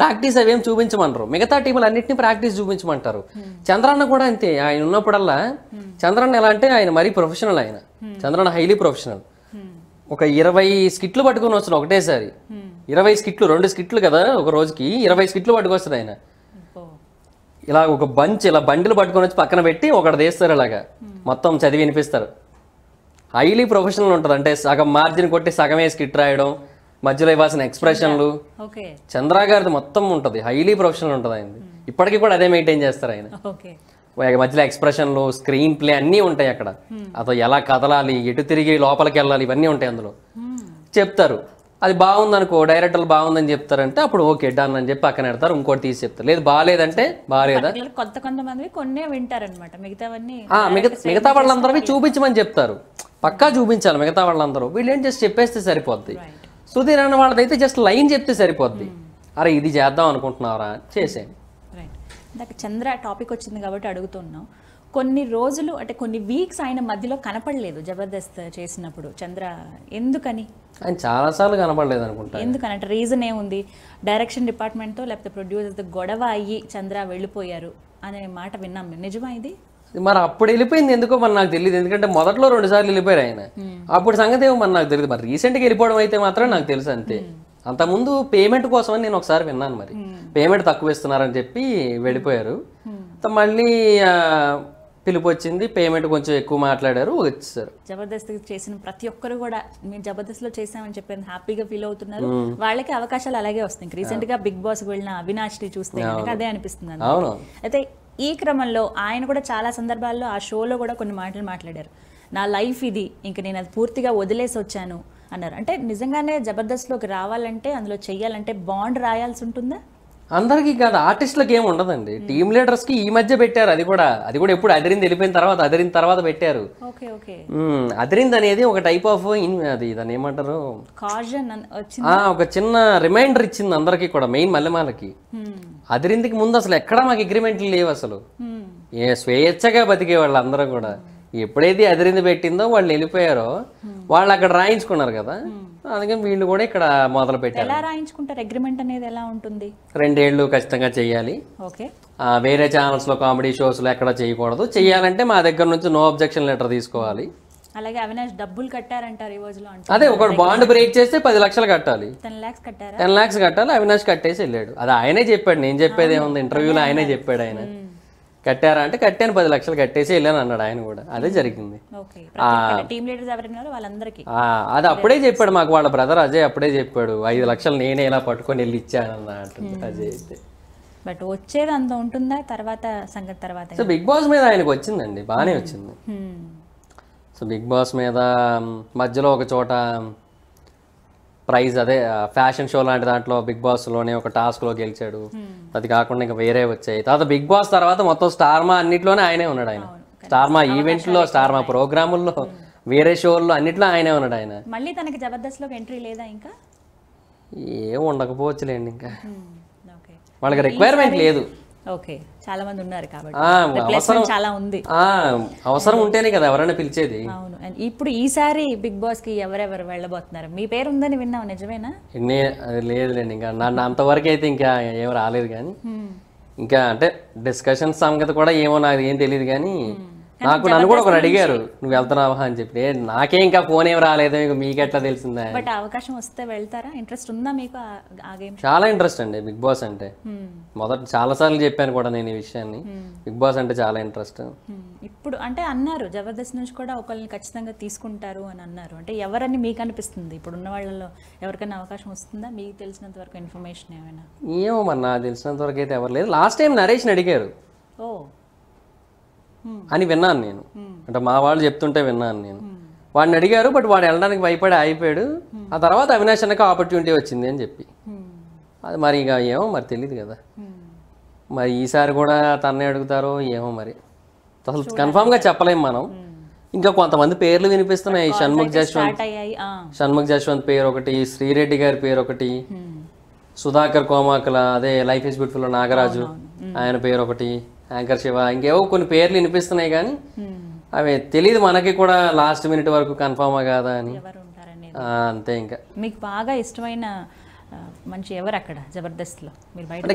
ప్రాక్టీస్ అవేం చూపించమంటారు మిగతా టీములు అన్నింటినీ ప్రాక్టీస్ చూపించమంటారు చంద్రన్న కూడా అంతే ఆయన ఉన్నప్పుడల్లా చంద్రన్న ఎలా అంటే ఆయన మరీ ప్రొఫెషనల్ ఆయన చంద్రన్న హైలీ ప్రొఫెషనల్ ఒక ఇరవై స్కిట్లు పట్టుకుని వస్తారు ఒకటేసారి ఇరవై స్కిట్లు రెండు స్కిట్లు కదా ఒక రోజుకి ఇరవై స్కిట్లు పట్టుకొస్తారు ఆయన ఇలా ఒక బంచ్ ఇలా బండిలు పట్టుకొని వచ్చి పక్కన పెట్టి ఒకటి తీస్తారు ఇలాగా మొత్తం చదివి వినిపిస్తారు హైలీ ప్రొఫెషనల్ ఉంటుంది అంటే సగం మార్జిన్ కొట్టి సగమే స్కిట్ రాయడం మధ్యలో ఇవ్వాల్సిన ఎక్స్ప్రెషన్లు చంద్ర గారిది మొత్తం ఉంటుంది హైలీ ప్రొఫెషనల్ ఉంటుంది ఆయన hmm. ఇప్పటికీ కూడా అదే మెయింటైన్ చేస్తారు ఆయన మధ్యలో ఎక్స్ప్రెషన్లు స్క్రీన్ ప్లే అన్నీ ఉంటాయి అక్కడ hmm. అతను ఎలా కదలాలి ఎటు తిరిగి లోపలికి వెళ్ళాలి ఇవన్నీ ఉంటాయి అందులో hmm. చెప్తారు అది బాగుందనుకో డైరెక్టర్లు బాగుందని చెప్తారంటే అప్పుడు ఓకే డన్ అని చెప్పి అక్కడ పెడతారు ఇంకోటి తీసి చెప్తారు లేదు బాగాలేదంటే బాగాలేదా కొత్త కొంతమంది కొన్నే వింటారనమాట మిగతావన్నీ మిగతా వాళ్ళందరూ చూపించమని చెప్తారు పక్కా చూపించాలి మిగతా వాళ్ళందరూ వీళ్ళు ఏం చేసి చెప్పేస్తే సరిపోద్ది సుధీర్ అన్న వాళ్ళదైతే జస్ట్ లైన్ చెప్తే సరిపోద్ది అరే ఇది చేద్దాం అనుకుంటున్నారా చేసేయండి రైట్ ఇందాక చంద్ర టాపిక్ వచ్చింది కాబట్టి అడుగుతున్నాం కొన్ని రోజులు అంటే కొన్ని వీక్స్ ఆయన మధ్యలో కనపడలేదు జబర్దస్త్ చేసినప్పుడు చంద్ర ఎందుకని ఆయన చాలాసార్లు కనపడలేదు అనుకుంటా అంటే రీజన్ ఏముంది డైరెక్షన్ డిపార్ట్మెంట్తో లేకపోతే ప్రొడ్యూసర్తో గొడవ అయ్యి చంద్ర వెళ్ళిపోయారు అనే మాట విన్నాం నిజమా ఇది మరి అప్పుడు వెళ్ళిపోయింది ఎందుకో మరి నాకు తెలియదు ఎందుకంటే మొదట్లో రెండు సార్లు వెళ్ళిపోయారు ఆయన అప్పుడు సంగతి ఏమో మరి నాకు తెలియదు మరి రీసెంట్గా వెళ్ళిపోవడం అయితే మాత్రం నాకు తెలుసు అంతే అంతకుముందు పేమెంట్ కోసం అని నేను ఒకసారి విన్నాను మరి పేమెంట్ తక్కువ ఇస్తున్నారని చెప్పి వెళ్ళిపోయారు మళ్ళీ పిలుపు వచ్చింది పేమెంట్ కొంచెం ఎక్కువ మాట్లాడారు వచ్చేసారు జబర్దస్త్ చేసిన ప్రతి ఒక్కరు కూడా మేము జబర్దస్త్ లో చేసామని చెప్పాను హ్యాపీగా ఫీల్ అవుతున్నారు వాళ్ళకి అవకాశాలు అలాగే వస్తాయి రీసెంట్ గా బిగ్ బాస్ వెళ్ళిన అవినాష్ చూస్తే అదే అనిపిస్తుంది అవును అయితే ఈ క్రమంలో ఆయన కూడా చాలా సందర్భాల్లో ఆ షోలో కూడా కొన్ని మాటలు మాట్లాడారు నా లైఫ్ ఇది ఇంక నేను అది పూర్తిగా వదిలేసి వచ్చాను అన్నారు అంటే నిజంగానే జబర్దస్త్లోకి రావాలంటే అందులో చెయ్యాలంటే బాండ్ రాయాల్సి ఉంటుందా అందరికీ కాదు ఆర్టిస్టులకి ఏమి ఉండదండి టీమ్ hmm. లీడర్స్ కి ఈ మధ్య పెట్టారు అది కూడా అది కూడా ఎప్పుడు అదిరింది వెళ్ళిపోయిన తర్వాత అదిరిన తర్వాత పెట్టారు అదిరింది అనేది ఒక టైప్ ఆఫ్ అది దాని ఏమంటారు ఒక చిన్న రిమైండర్ ఇచ్చింది అందరికి కూడా మెయిన్ మల్లెమాలకి hmm. అదిరిందికి ముందు అసలు ఎక్కడా మాకు అగ్రిమెంట్లు లేవు అసలు hmm. స్వేచ్ఛగా బతికే వాళ్ళు అందరూ కూడా ఎప్పుడైతే ఎదిరింది పెట్టిందో వాళ్ళు వెళ్ళిపోయారో hmm. వాళ్ళు అక్కడ రాయించుకున్నారు కదా hmm. అందుకని వీళ్ళు కూడా ఇక్కడ మొదలు పెట్టారు అగ్రిమెంట్ అనేది ఎలా ఉంటుంది రెండేళ్లు ఖచ్చితంగా చేయాలి వేరే ఛానల్స్ లో కామెడీ షోస్ లో ఎక్కడ చేయకూడదు చేయాలంటే మా దగ్గర నుంచి నో అబ్జెక్షన్ లెటర్ తీసుకోవాలి అలాగే అవినాష్ డబ్బులు కట్టారంటారు ఈ రోజులో అదే ఒకటి బాండ్ బ్రేక్ చేస్తే పది లక్షలు కట్టాలి టెన్ లాక్స్ కట్టారు టెన్ లాక్స్ కట్టాలి అవినాష్ కట్టేసి వెళ్ళాడు అది ఆయనే చెప్పాడు నేను చెప్పేది ఏముంది ఇంటర్వ్యూలో ఆయనే చెప్పాడు ఆయన hmm. కట్టారా అంటే కట్టాను పది లక్షలు కట్టేసి వెళ్ళాను అన్నాడు ఆయన కూడా అదే జరిగింది అది అప్పుడే చెప్పాడు మాకు వాళ్ళ బ్రదర్ అజయ్ అప్పుడే చెప్పాడు ఐదు లక్షలు నేనే ఇలా పట్టుకొని వెళ్ళి ఇచ్చాను అజయ్ అయితే బట్ వచ్చేది అంత ఉంటుందా తర్వాత సంగతి తర్వాత సో బిగ్ బాస్ మీద ఆయనకు వచ్చిందండి బాగానే వచ్చింది సో బిగ్ బాస్ మీద మధ్యలో ఒక చోట ప్రైజ్ అదే ఫ్యాషన్ షో లాంటి దాంట్లో బిగ్ బాస్ లోనే ఒక టాస్క్ లో గెలిచాడు hmm. అది కాకుండా ఇంకా వేరే వచ్చాయి తర్వాత బిగ్ బాస్ తర్వాత మొత్తం స్టార్మా అన్నిట్లోనే ఆయనే ఉన్నాడు ఆయన స్టార్మా లో స్టార్మా ప్రోగ్రాముల్లో hmm. వేరే షోల్లో అన్నిట్లో ఆయనే ఉన్నాడు ఆయన మళ్ళీ తనకి లో ఎంట్రీ లేదా ఇంకా ఏం ఉండకపోవచ్చులేండి ఇంకా hmm. వాళ్ళకి రిక్వైర్మెంట్ లేదు ఓకే చాలా మంది ఉన్నారు కాబట్టి చాలా ఉంది అవసరం ఉంటేనే కదా ఎవరైనా పిలిచేది అవును ఇప్పుడు ఈసారి బిగ్ బాస్ కి ఎవరెవరు వెళ్ళబోతున్నారు మీ పేరు ఉందని విన్నావు నిజమేనా లేదులేండి ఇంకా నన్ను అంతవరకు అయితే ఇంకా ఏం రాలేదు కానీ ఇంకా అంటే డిస్కషన్ సంగతి కూడా ఏమో నాకు ఏం తెలియదు కానీ నాకు నన్ను కూడా ఒకరు అడిగారు నువ్వు వెళ్తున్నావా అని చెప్పి నాకే ఇంకా ఫోన్ ఏం రాలేదు మీకు మీకు ఎట్లా తెలిసిందా బట్ అవకాశం వస్తే వెళ్తారా ఇంట్రెస్ట్ ఉందా మీకు ఆ గేమ్ చాలా ఇంట్రెస్ట్ అండి బిగ్ బాస్ అంటే మొదట చాలా సార్లు చెప్పాను కూడా నేను ఈ విషయాన్ని బిగ్ బాస్ అంటే చాలా ఇంట్రెస్ట్ ఇప్పుడు అంటే అన్నారు జబర్దస్త్ నుంచి కూడా ఒకరిని ఖచ్చితంగా తీసుకుంటారు అని అన్నారు అంటే ఎవరని మీకు అనిపిస్తుంది ఇప్పుడు ఉన్న వాళ్ళలో ఎవరికైనా అవకాశం వస్తుందా మీకు తెలిసినంత వరకు ఇన్ఫర్మేషన్ ఏమైనా ఏమో మన తెలిసినంత వరకు అయితే ఎవరు లేదు లాస్ట్ టైం నరేష్ని అడిగారు ఓ అని విన్నాను నేను అంటే మా వాళ్ళు చెప్తుంటే విన్నాను నేను వాడిని అడిగారు బట్ వాడు వెళ్ళడానికి భయపడి అయిపోయాడు ఆ తర్వాత అవినాష్ అన్నకు ఆపర్చునిటీ వచ్చింది అని చెప్పి అది మరి ఇక ఏమో మరి తెలియదు కదా మరి ఈసారి కూడా తన్నే అడుగుతారో ఏమో మరి అసలు కన్ఫామ్గా చెప్పలేము మనం ఇంకా కొంతమంది పేర్లు వినిపిస్తున్నాయి షణ్ముఖ్ జశ్వంత్ షణ్ముఖ్ జశ్వంత్ పేరు ఒకటి శ్రీరెడ్డి గారి పేరు ఒకటి సుధాకర్ కోమాకల అదే లైఫ్ ఇస్ బ్యూటిఫుల్ నాగరాజు ఆయన పేరు ఒకటి యాంకర్ శివ ఇంకేవో కొన్ని పేర్లు వినిపిస్తున్నాయి కానీ అవి తెలియదు మనకి కూడా లాస్ట్ మినిట్ వరకు కన్ఫామా కాదా అని అంతే ఇంకా మీకు బాగా ఇష్టమైన మంచి ఎవరు అక్కడ జబర్దస్త్ లో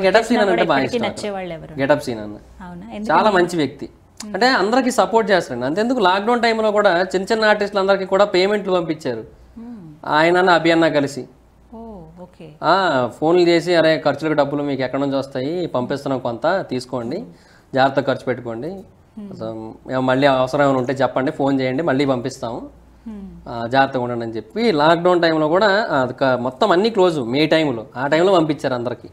గెటప్ సీన్ అంటే గెటప్ సీన్ అన్న చాలా మంచి వ్యక్తి అంటే అందరికి సపోర్ట్ చేస్తాడు అంతేందుకు లాక్డౌన్ టైంలో కూడా చిన్న చిన్న ఆర్టిస్టులు అందరికీ కూడా పేమెంట్లు పంపించారు ఆయన అభి అన్న కలిసి ఫోన్లు చేసి అరే ఖర్చులకు డబ్బులు మీకు ఎక్కడి నుంచి వస్తాయి పంపిస్తున్నాం కొంత తీసుకోండి జాగ్రత్త ఖర్చు పెట్టుకోండి hmm. మళ్ళీ అవసరం ఏమైనా ఉంటే చెప్పండి ఫోన్ చేయండి మళ్ళీ పంపిస్తాము hmm. జాగ్రత్తగా ఉండండి అని చెప్పి లాక్డౌన్ టైంలో కూడా మొత్తం అన్ని క్లోజ్ మే టైంలో ఆ టైంలో పంపించారు అందరికి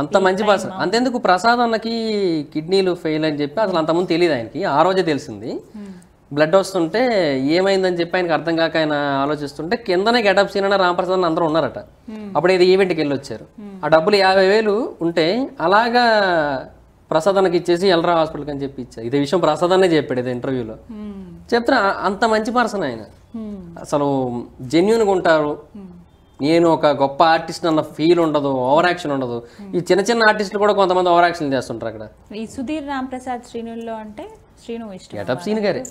అంత మంచి పాస్ అంతెందుకు ప్రసాద్ అన్నకి కిడ్నీలు ఫెయిల్ అని చెప్పి అసలు అంతకుముందు తెలియదు ఆయనకి ఆ రోజే తెలిసింది hmm. బ్లడ్ వస్తుంటే ఏమైందని చెప్పి ఆయనకి అర్థం కాక ఆయన ఆలోచిస్తుంటే కిందనే గెటప్ సీన్ రామప్రసాద్ అందరూ ఉన్నారట అప్పుడు ఏదో ఈవెంట్కి వెళ్ళి వచ్చారు ఆ డబ్బులు యాభై వేలు ఉంటే అలాగా ప్రసాదానికి ఇచ్చేసి ఎల్రా హాస్పిటల్కి అని చెప్పి ఇచ్చారు ఇదే విషయం ప్రసాదాన్నే చెప్పాడు ఇదే ఇంటర్వ్యూలో చెప్తే అంత మంచి పర్సన్ ఆయన అసలు జెన్యున్గా ఉంటారు నేను ఒక గొప్ప ఆర్టిస్ట్ అన్న ఫీల్ ఉండదు ఓవర్ యాక్షన్ ఉండదు ఈ చిన్న చిన్న ఆర్టిస్టులు కూడా కొంతమంది ఓవర్ యాక్షన్ చేస్తుంటారు అక్కడ ఈ సుధీర్ రామ్ ప్రసాద్ శ్రీనుల్లో అంటే శ్రీను ఇష్టం సీన్ గారే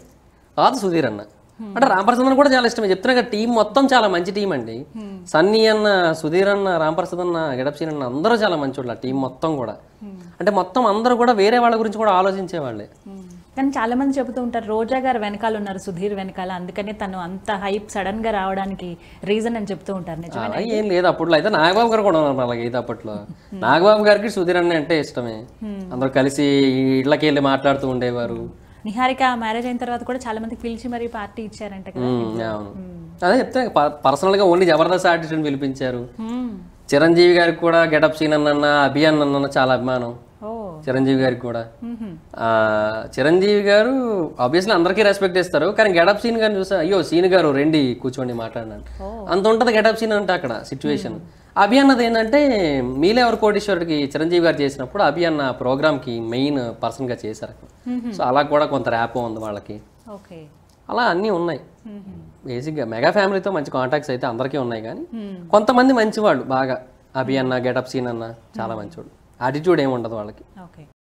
కాదు సుధీర్ అన్న అంటే రామప్రసాద్ కూడా చాలా ఇష్టమే చెప్తున్నా టీం మొత్తం చాలా మంచి టీం అండి సన్నీ అన్న సుధీర్ అన్న రాంప్రసాద్ అన్న గెడప్సీన్ అన్న అందరూ చాలా మంచి వాళ్ళు టీం మొత్తం కూడా అంటే మొత్తం అందరూ కూడా వేరే వాళ్ళ గురించి కూడా ఆలోచించే వాళ్ళే కానీ చాలా మంది చెబుతూ ఉంటారు రోజా గారు వెనకాల ఉన్నారు సుధీర్ వెనకాల అందుకనే తను అంత హైప్ సడన్ గా రావడానికి రీజన్ అని చెప్తూ ఉంటారు ఏం లేదు అప్పట్లో అయితే నాగబాబు గారు కూడా ఉన్నారు అలాగే అప్పట్లో నాగబాబు గారికి సుధీర్ అన్న అంటే ఇష్టమే అందరూ కలిసి ఇళ్ళకి వెళ్ళి మాట్లాడుతూ ఉండేవారు నిహారిక మ్యారేజ్ అయిన తర్వాత కూడా చాలా మంది పిలిచి మరి పార్టీ ఇచ్చారంట అదే చెప్తే పర్సనల్ గా ఓన్లీ జబర్దస్త్ ఆర్టిస్ట్ పిలిపించారు చిరంజీవి గారికి కూడా గెటప్ సీన్ అన్న అభి అన్న చాలా అభిమానం చిరంజీవి గారికి కూడా చిరంజీవి గారు ఆబ్వియస్లీ అందరికీ రెస్పెక్ట్ ఇస్తారు కానీ గెటప్ సీన్ గారిని చూసా అయ్యో సీన్ గారు రెండి కూర్చోండి మాట్లాడినాను అంత ఉంటుంది గెటప్ సీన్ అంటే అక్కడ సిచ్యువేషన్ అభి అన్నది ఏంటంటే మీలేవర్ కోటేశ్వరుడికి చిరంజీవి గారు చేసినప్పుడు అభి అన్న ప్రోగ్రామ్కి మెయిన్ పర్సన్గా చేశారు సో అలా కూడా కొంత ర్యాప్ ఉంది వాళ్ళకి అలా అన్నీ ఉన్నాయి బేసిక్గా మెగా ఫ్యామిలీతో మంచి కాంటాక్ట్స్ అయితే అందరికీ ఉన్నాయి కానీ కొంతమంది మంచివాళ్ళు బాగా అభి అన్న గెటప్ సీన్ అన్న చాలా మంచివాళ్ళు యాటిట్యూడ్ ఏమి ఉండదు వాళ్ళకి